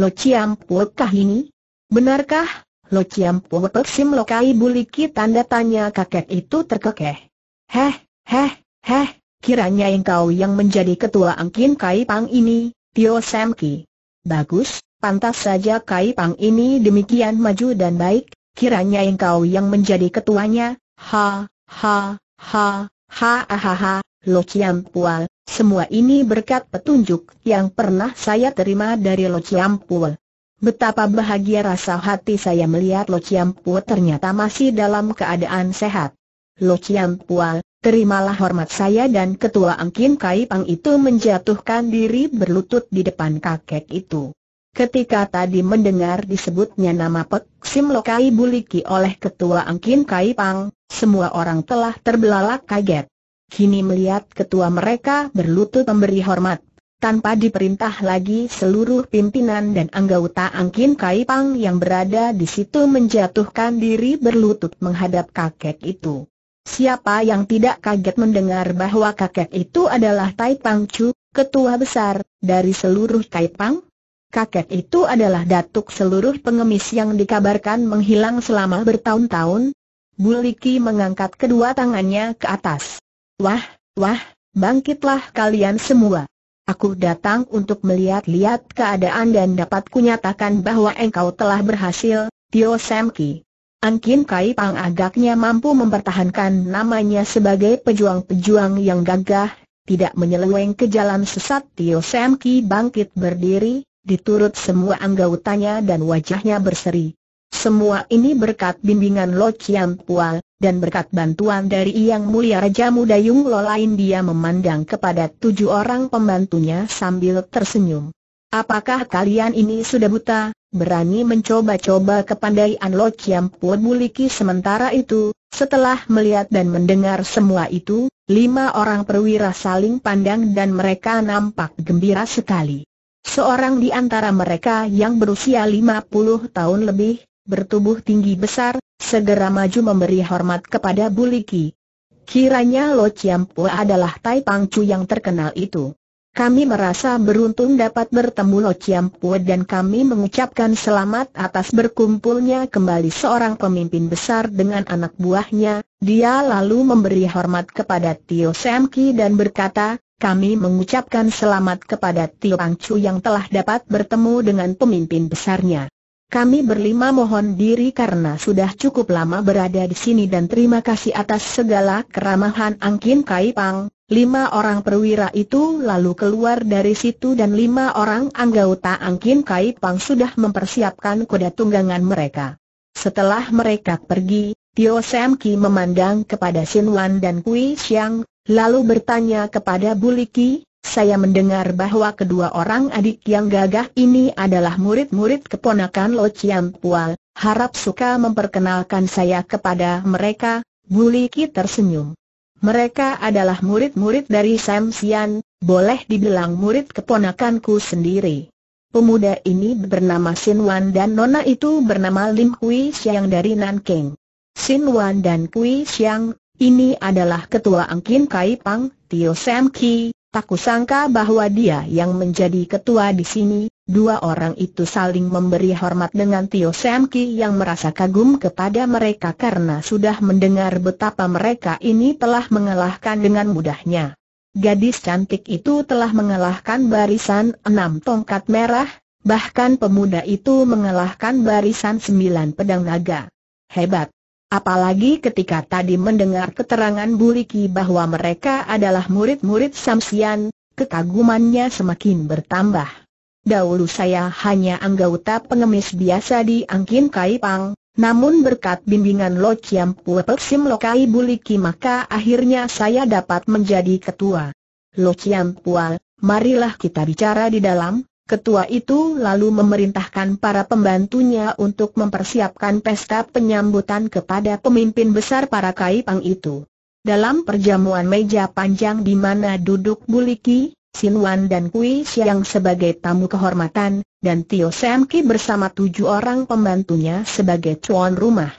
Lo Chiam Puekah ini? Benarkah, Lo Chiam Puek Sim Lokai Buliki tanda tanya kakek itu terkekeh. Heh, heh, heh, kiranya engkau yang menjadi ketua Angkin Kai Pang ini, Tio Sam Ki. Bagus, pantas saja Kai Pang ini demikian maju dan baik, kiranya engkau yang menjadi ketuanya, ha, ha, ha, ha, ha, ha, ha. Lo Chiam Pual, semua ini berkat petunjuk yang pernah saya terima dari Lo Betapa bahagia rasa hati saya melihat Lo ternyata masih dalam keadaan sehat. Lo terimalah hormat saya dan ketua Angkin Kai Pang itu menjatuhkan diri berlutut di depan kakek itu. Ketika tadi mendengar disebutnya nama Pek Sim Lo Kai Buliki oleh ketua Angkin Kai Pang, semua orang telah terbelalak kaget kini melihat ketua mereka berlutut memberi hormat. Tanpa diperintah lagi seluruh pimpinan dan anggota Angkin Kaipang yang berada di situ menjatuhkan diri berlutut menghadap kakek itu. Siapa yang tidak kaget mendengar bahwa kakek itu adalah Tai Pang Chu, ketua besar, dari seluruh Tai Pang? Kakek itu adalah datuk seluruh pengemis yang dikabarkan menghilang selama bertahun-tahun. Buliki mengangkat kedua tangannya ke atas. Wah, wah, bangkitlah kalian semua. Aku datang untuk melihat-lihat keadaan dan dapat kunyatakan bahwa engkau telah berhasil, Tio Semki. Angkin Kai Pang agaknya mampu mempertahankan namanya sebagai pejuang-pejuang yang gagah, tidak menyeleweng ke jalan sesat Tio Semki bangkit berdiri, diturut semua anggautannya dan wajahnya berseri. Semua ini berkat bimbingan Lo Chiam Pua, dan berkat bantuan dari Yang Mulia Raja Muda Yung Lo lain dia memandang kepada tujuh orang pembantunya sambil tersenyum. Apakah kalian ini sudah buta, berani mencoba-coba kepandaian Lo Chiam Pua buliki sementara itu? Setelah melihat dan mendengar semua itu, lima orang perwira saling pandang dan mereka nampak gembira sekali. Seorang di antara mereka yang berusia lima puluh tahun lebih, bertubuh tinggi besar, segera maju memberi hormat kepada Buliki. Kiranya Lo Po adalah Tai Pangcu yang terkenal itu. Kami merasa beruntung dapat bertemu Lo Po dan kami mengucapkan selamat atas berkumpulnya kembali seorang pemimpin besar dengan anak buahnya. Dia lalu memberi hormat kepada Tio Semki dan berkata, kami mengucapkan selamat kepada Tio Pangcu yang telah dapat bertemu dengan pemimpin besarnya. Kami berlima mohon diri karena sudah cukup lama berada di sini dan terima kasih atas segala keramahan Angkin Kai Pang. Lima orang perwira itu lalu keluar dari situ dan lima orang anggota Angkin Kai Pang sudah mempersiapkan kuda tunggangan mereka. Setelah mereka pergi, Tio Sam Ki memandang kepada Sin Wan dan Kui Xiang, lalu bertanya kepada Buliki, saya mendengar bahwa kedua orang adik yang gagah ini adalah murid-murid keponakan Lo Chiang Pual, harap suka memperkenalkan saya kepada mereka, Buli Ki tersenyum. Mereka adalah murid-murid dari Sam Sian, boleh dibilang murid keponakanku sendiri. Pemuda ini bernama Sin Wan dan nona itu bernama Lim Kui Siang dari Nanking. Sin Wan dan Kui Siang, ini adalah ketua Angkin Kai Pang, Tio Sam Ki, Tak kusangka bahwa dia yang menjadi ketua di sini, dua orang itu saling memberi hormat dengan Tio Sam yang merasa kagum kepada mereka karena sudah mendengar betapa mereka ini telah mengalahkan dengan mudahnya. Gadis cantik itu telah mengalahkan barisan enam tongkat merah, bahkan pemuda itu mengalahkan barisan sembilan pedang naga. Hebat! Apalagi ketika tadi mendengar keterangan Buliki bahwa mereka adalah murid-murid Samsian, kekagumannya semakin bertambah. Dahulu saya hanya anggota pengemis biasa di Angkin Kai Pang, namun berkat bimbingan Lo Chiam Pue Peksim Lo Kai Buliki maka akhirnya saya dapat menjadi ketua. Lo Chiam Pua, marilah kita bicara di dalam, Ketua itu lalu memerintahkan para pembantunya untuk mempersiapkan pesta penyambutan kepada pemimpin besar para kaipang itu. Dalam perjamuan meja panjang di mana duduk Buliki, Sinwan dan Kui Siang sebagai tamu kehormatan, dan Tio Semki bersama tujuh orang pembantunya sebagai cuan rumah.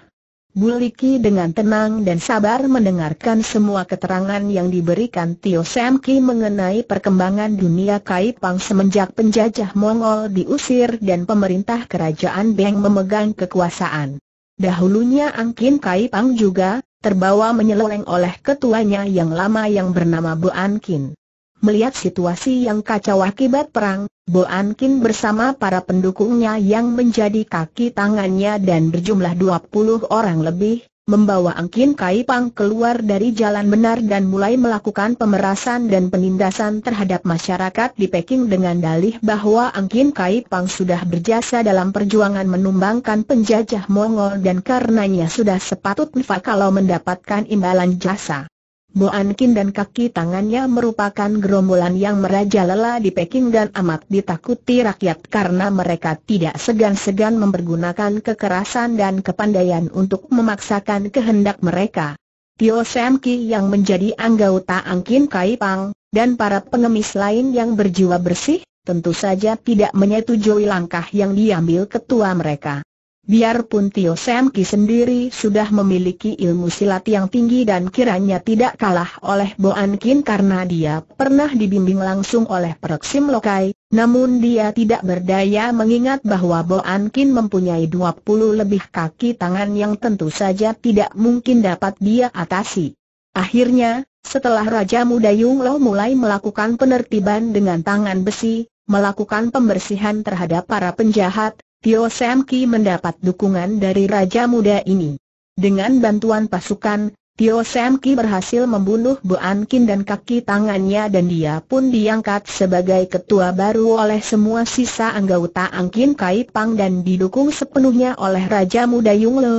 Buliki dengan tenang dan sabar mendengarkan semua keterangan yang diberikan Tio Sam Ki mengenai perkembangan dunia Kaipang semenjak penjajah Mongol diusir dan pemerintah kerajaan Beng memegang kekuasaan. Dahulunya Angkin Kaipang juga, terbawa menyeleng oleh ketuanya yang lama yang bernama Bu Ankin. Melihat situasi yang kacau akibat perang, Bo An Kin bersama para pendukungnya yang menjadi kaki tangannya dan berjumlah 20 orang lebih, membawa Angkin Kai Pang keluar dari jalan benar dan mulai melakukan pemerasan dan penindasan terhadap masyarakat di Peking dengan dalih bahwa Angkin Kai Pang sudah berjasa dalam perjuangan menumbangkan penjajah Mongol dan karenanya sudah sepatutnya kalau mendapatkan imbalan jasa. Boankin dan kaki tangannya merupakan gerombolan yang merajalela di Peking dan amat ditakuti rakyat karena mereka tidak segan-segan mempergunakan kekerasan dan kepandaian untuk memaksakan kehendak mereka. Tio Sam Ki yang menjadi anggota Angkin Kai Pang, dan para pengemis lain yang berjiwa bersih, tentu saja tidak menyetujui langkah yang diambil ketua mereka. Biarpun Tio Semki sendiri sudah memiliki ilmu silat yang tinggi dan kiranya tidak kalah oleh Bo An Kin karena dia pernah dibimbing langsung oleh Proxim Lokai, namun dia tidak berdaya mengingat bahwa Bo An Kin mempunyai 20 lebih kaki tangan yang tentu saja tidak mungkin dapat dia atasi. Akhirnya, setelah Raja Muda Yung Lo mulai melakukan penertiban dengan tangan besi, melakukan pembersihan terhadap para penjahat, Tio Sam Ki mendapat dukungan dari Raja Muda ini. Dengan bantuan pasukan, Tio Sam Ki berhasil membunuh Boan Kin dan kaki tangannya dan dia pun diangkat sebagai ketua baru oleh semua sisa anggota Angkin Kai Pang dan didukung sepenuhnya oleh Raja Muda Yung Lo.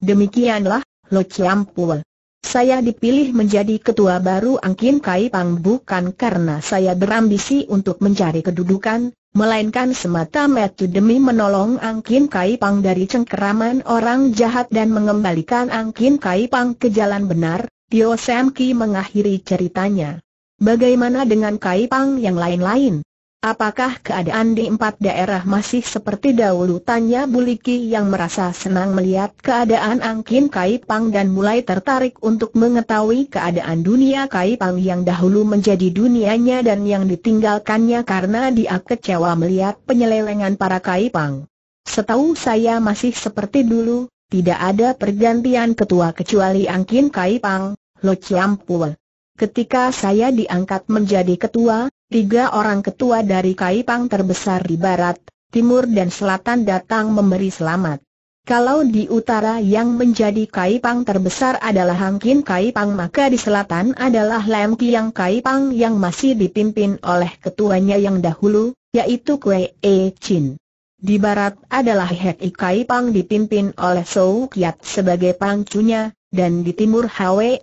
Demikianlah, Lo Chiam Pul. Saya dipilih menjadi ketua baru Angkin Kai Pang bukan karena saya berambisi untuk mencari kedudukan, melainkan semata metu demi menolong Angkin Kai Pang dari cengkeraman orang jahat dan mengembalikan Angkin Kai Pang ke jalan benar, Tio Sam Ki mengakhiri ceritanya. Bagaimana dengan Kai Pang yang lain-lain? Apakah keadaan di empat daerah masih seperti dahulu? Tanya Buliki yang merasa senang melihat keadaan Angkin Kai dan mulai tertarik untuk mengetahui keadaan dunia Kai yang dahulu menjadi dunianya dan yang ditinggalkannya karena dia kecewa melihat penyelewengan para Kai Setahu saya masih seperti dulu, tidak ada pergantian ketua kecuali Angkin Kai Pang, Lo Chiam Ketika saya diangkat menjadi ketua, Tiga orang ketua dari Kaipang terbesar di barat, timur dan selatan datang memberi selamat. Kalau di utara yang menjadi Kaipang terbesar adalah Hangkin Kaipang maka di selatan adalah Lam Kiang Kaipang yang masih dipimpin oleh ketuanya yang dahulu, yaitu Kwe E Chin. Di barat adalah Hek I Kaipang dipimpin oleh Sou Kiat sebagai pangcunya, dan di timur Hwai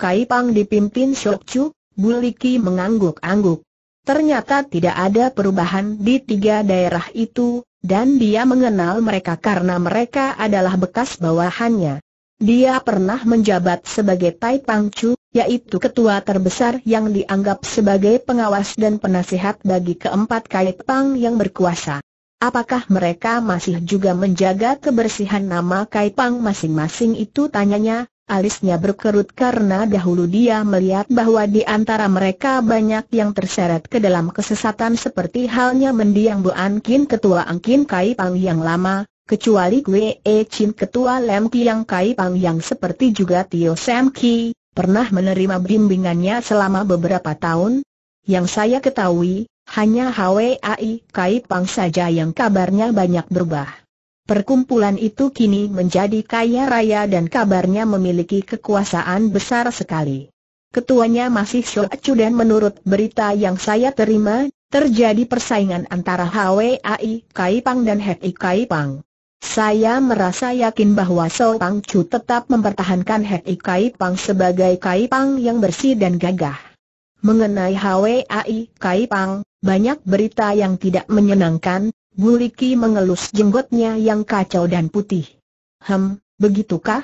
Kaipang dipimpin Shok Chu, Buliki mengangguk-angguk. Ternyata tidak ada perubahan di tiga daerah itu, dan dia mengenal mereka karena mereka adalah bekas bawahannya. Dia pernah menjabat sebagai Tai Pang Chu, yaitu ketua terbesar yang dianggap sebagai pengawas dan penasihat bagi keempat kait Pang yang berkuasa. Apakah mereka masih juga menjaga kebersihan nama Pang masing-masing itu tanyanya, alisnya berkerut karena dahulu dia melihat bahwa di antara mereka banyak yang terseret ke dalam kesesatan seperti halnya mendiang Bu Ankin ketua Angkin Kai Pang yang lama, kecuali Gwe E Chin ketua Lem yang Kai Pang yang seperti juga Tio Sam Ki, pernah menerima bimbingannya selama beberapa tahun. Yang saya ketahui, hanya HWAI Kai Pang saja yang kabarnya banyak berubah. Perkumpulan itu kini menjadi kaya raya dan kabarnya memiliki kekuasaan besar sekali. Ketuanya masih Shoacu dan menurut berita yang saya terima, terjadi persaingan antara HWAI Kaipang dan Kai Kaipang. Saya merasa yakin bahwa Shou Pang Chu tetap mempertahankan Kai Kaipang sebagai Kaipang yang bersih dan gagah. Mengenai HWAI Kaipang, banyak berita yang tidak menyenangkan, Buliki mengelus jenggotnya yang kacau dan putih. Hem, begitukah?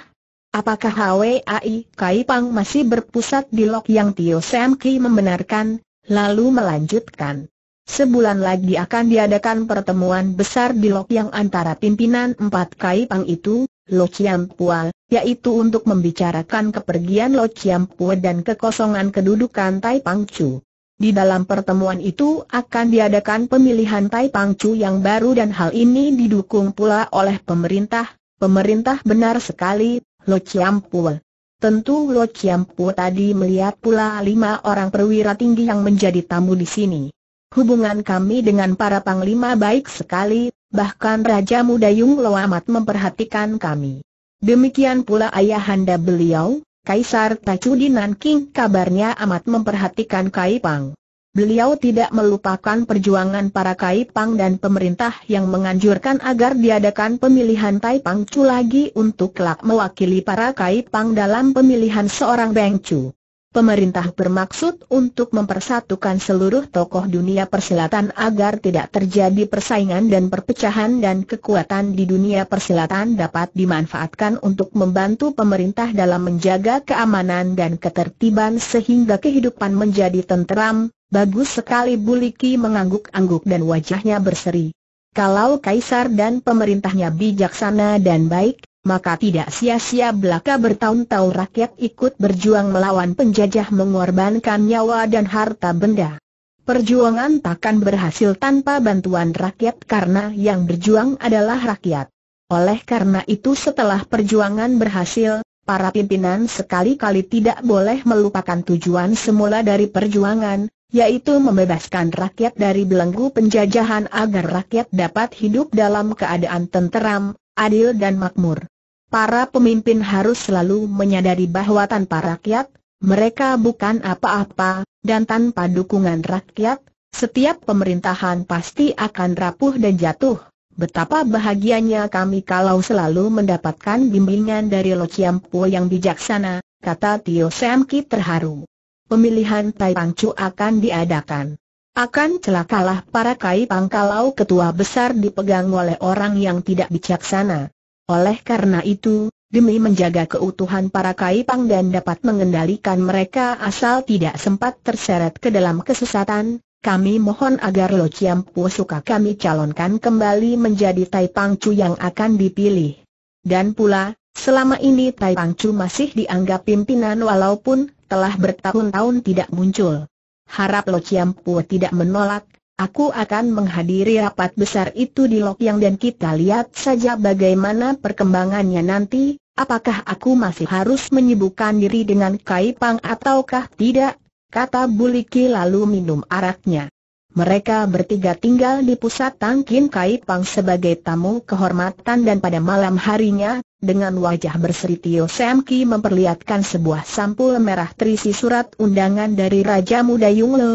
Apakah HWAI Kai Pang masih berpusat di Lok Yang Tio Sam Ki membenarkan, lalu melanjutkan. Sebulan lagi akan diadakan pertemuan besar di Lok Yang antara pimpinan empat Kai Pang itu, Lo Chiam Pual, yaitu untuk membicarakan kepergian Lo Chiam Pua dan kekosongan kedudukan Tai Pang Chu. Di dalam pertemuan itu akan diadakan pemilihan Tai Pangcu yang baru dan hal ini didukung pula oleh pemerintah. Pemerintah benar sekali, Lo Chiampul. Tentu Lo Chiampu tadi melihat pula lima orang perwira tinggi yang menjadi tamu di sini. Hubungan kami dengan para panglima baik sekali, bahkan Raja Muda Yung Lo amat memperhatikan kami. Demikian pula ayahanda beliau, Kaisar Tacu di Nanking kabarnya amat memperhatikan kai pang. Beliau tidak melupakan perjuangan para kai pang dan pemerintah yang menganjurkan agar diadakan pemilihan Taipang Chu lagi untuk kelak mewakili para kai pang dalam pemilihan seorang Beng Chu. Pemerintah bermaksud untuk mempersatukan seluruh tokoh dunia persilatan agar tidak terjadi persaingan dan perpecahan dan kekuatan di dunia persilatan dapat dimanfaatkan untuk membantu pemerintah dalam menjaga keamanan dan ketertiban sehingga kehidupan menjadi tenteram. Bagus sekali Buliki mengangguk-angguk dan wajahnya berseri. Kalau kaisar dan pemerintahnya bijaksana dan baik, maka tidak sia-sia belaka bertahun-tahun rakyat ikut berjuang melawan penjajah mengorbankan nyawa dan harta benda. Perjuangan takkan berhasil tanpa bantuan rakyat karena yang berjuang adalah rakyat. Oleh karena itu setelah perjuangan berhasil, para pimpinan sekali-kali tidak boleh melupakan tujuan semula dari perjuangan, yaitu membebaskan rakyat dari belenggu penjajahan agar rakyat dapat hidup dalam keadaan tenteram, adil dan makmur. Para pemimpin harus selalu menyadari bahwa tanpa rakyat, mereka bukan apa-apa, dan tanpa dukungan rakyat, setiap pemerintahan pasti akan rapuh dan jatuh. Betapa bahagianya kami kalau selalu mendapatkan bimbingan dari Lo Po yang bijaksana, kata Tio Sam Ki terharu. Pemilihan Tai Pang Chu akan diadakan. Akan celakalah para Kai pangkalau ketua besar dipegang oleh orang yang tidak bijaksana. Oleh karena itu, demi menjaga keutuhan para kaipang dan dapat mengendalikan mereka asal tidak sempat terseret ke dalam kesesatan, kami mohon agar Lo Chiam Pu suka kami calonkan kembali menjadi Tai Chu yang akan dipilih. Dan pula, selama ini Tai Chu masih dianggap pimpinan walaupun telah bertahun-tahun tidak muncul. Harap Lo Chiam Pu tidak menolak, Aku akan menghadiri rapat besar itu di Yang dan kita lihat saja bagaimana perkembangannya nanti, apakah aku masih harus menyibukkan diri dengan Kai Kaipang ataukah tidak, kata Buliki lalu minum araknya. Mereka bertiga tinggal di pusat Tangkin Kai Pang sebagai tamu kehormatan dan pada malam harinya, dengan wajah berseritio Sam Ki memperlihatkan sebuah sampul merah terisi surat undangan dari Raja Muda Yung Lo,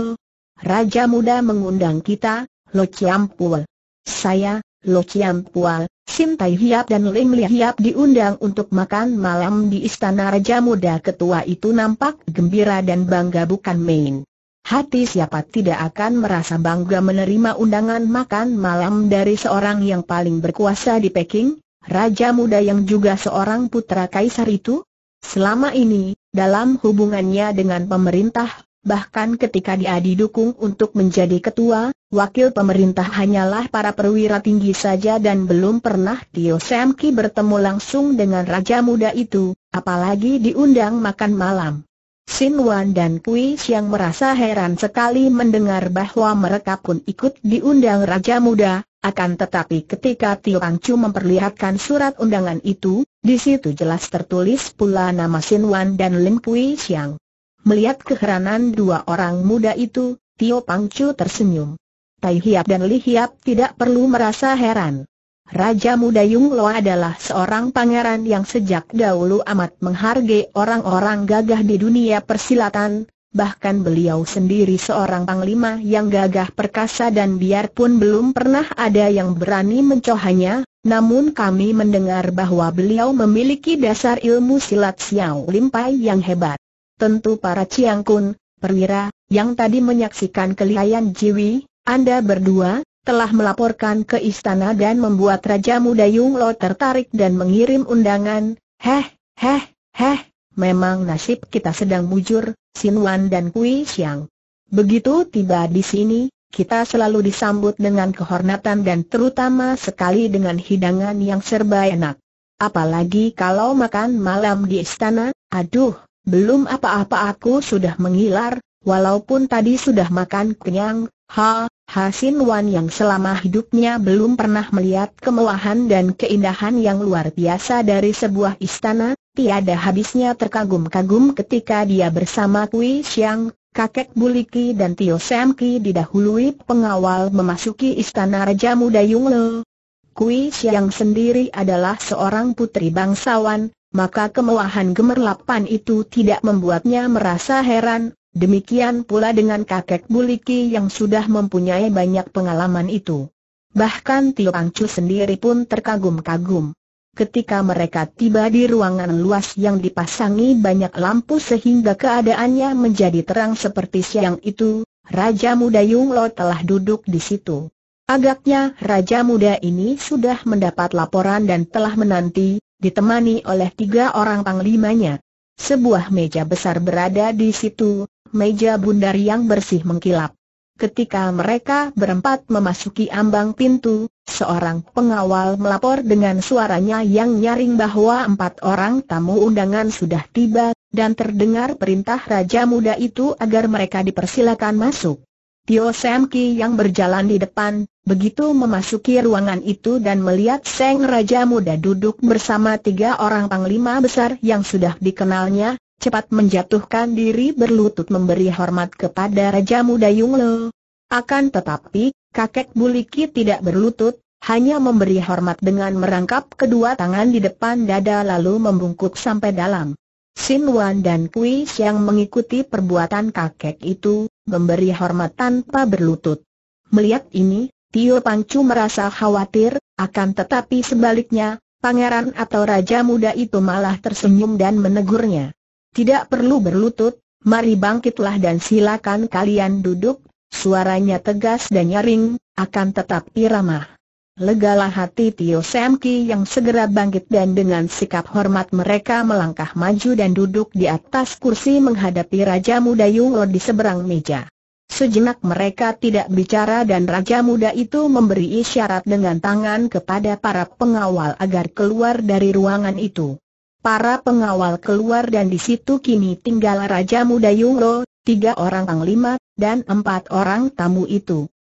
Raja muda mengundang kita, Lo Chiam Pua. Saya, Lo Chiam Pua, Sim Tai Hiap dan Lim Li Hiap diundang untuk makan malam di Istana Raja Muda Ketua itu nampak gembira dan bangga bukan main. Hati siapa tidak akan merasa bangga menerima undangan makan malam dari seorang yang paling berkuasa di Peking, Raja Muda yang juga seorang putra Kaisar itu? Selama ini, dalam hubungannya dengan pemerintah, bahkan ketika dia didukung untuk menjadi ketua, wakil pemerintah hanyalah para perwira tinggi saja dan belum pernah Tio Sam Ki bertemu langsung dengan raja muda itu, apalagi diundang makan malam. Sin Wan dan Kui Siang merasa heran sekali mendengar bahwa mereka pun ikut diundang Raja Muda, akan tetapi ketika Tio Ang Chu memperlihatkan surat undangan itu, di situ jelas tertulis pula nama Sin Wan dan Lim Kui Siang. Melihat keheranan dua orang muda itu, Tio Pangcu tersenyum. Tai Hiap dan Li Hiap tidak perlu merasa heran. Raja muda Yung Lo adalah seorang pangeran yang sejak dahulu amat menghargai orang-orang gagah di dunia persilatan, bahkan beliau sendiri seorang panglima yang gagah perkasa dan biarpun belum pernah ada yang berani mencobanya, namun kami mendengar bahwa beliau memiliki dasar ilmu silat Xiao Limpai yang hebat tentu para Ciangkun, perwira, yang tadi menyaksikan kelihayan Jiwi, Anda berdua, telah melaporkan ke istana dan membuat Raja Muda Yunglo tertarik dan mengirim undangan, heh, heh, heh, memang nasib kita sedang mujur, Sinwan dan Kui Siang. Begitu tiba di sini, kita selalu disambut dengan kehormatan dan terutama sekali dengan hidangan yang serba enak. Apalagi kalau makan malam di istana, aduh, belum apa-apa aku sudah mengilar, walaupun tadi sudah makan kenyang, ha, Hasin Wan yang selama hidupnya belum pernah melihat kemewahan dan keindahan yang luar biasa dari sebuah istana, tiada habisnya terkagum-kagum ketika dia bersama Kui Xiang, kakek Buliki dan Tio Sam Ki didahului pengawal memasuki istana Raja Muda Le. Kui Xiang sendiri adalah seorang putri bangsawan, maka kemewahan gemerlapan itu tidak membuatnya merasa heran, demikian pula dengan kakek Buliki yang sudah mempunyai banyak pengalaman itu. Bahkan Tio Angcu sendiri pun terkagum-kagum. Ketika mereka tiba di ruangan luas yang dipasangi banyak lampu sehingga keadaannya menjadi terang seperti siang itu, Raja Muda Yung Lo telah duduk di situ. Agaknya Raja Muda ini sudah mendapat laporan dan telah menanti, ditemani oleh tiga orang panglimanya. Sebuah meja besar berada di situ, meja bundar yang bersih mengkilap. Ketika mereka berempat memasuki ambang pintu, seorang pengawal melapor dengan suaranya yang nyaring bahwa empat orang tamu undangan sudah tiba, dan terdengar perintah Raja Muda itu agar mereka dipersilakan masuk. Tio Semki yang berjalan di depan, Begitu memasuki ruangan itu dan melihat Seng Raja Muda duduk bersama tiga orang panglima besar yang sudah dikenalnya, cepat menjatuhkan diri berlutut memberi hormat kepada Raja Muda Yunglo. Akan tetapi, kakek Buliki tidak berlutut, hanya memberi hormat dengan merangkap kedua tangan di depan dada lalu membungkuk sampai dalam. Sin Wan dan Kui yang mengikuti perbuatan kakek itu, memberi hormat tanpa berlutut. Melihat ini, Tio Pangcu merasa khawatir, akan tetapi sebaliknya, pangeran atau raja muda itu malah tersenyum dan menegurnya. Tidak perlu berlutut, mari bangkitlah dan silakan kalian duduk, suaranya tegas dan nyaring, akan tetapi ramah. Legalah hati Tio Semki yang segera bangkit dan dengan sikap hormat mereka melangkah maju dan duduk di atas kursi menghadapi Raja Muda Yunglo di seberang meja. Sejenak mereka tidak bicara dan Raja Muda itu memberi isyarat dengan tangan kepada para pengawal agar keluar dari ruangan itu. Para pengawal keluar dan di situ kini tinggal Raja Muda Yungro, tiga orang panglima, dan empat orang tamu itu.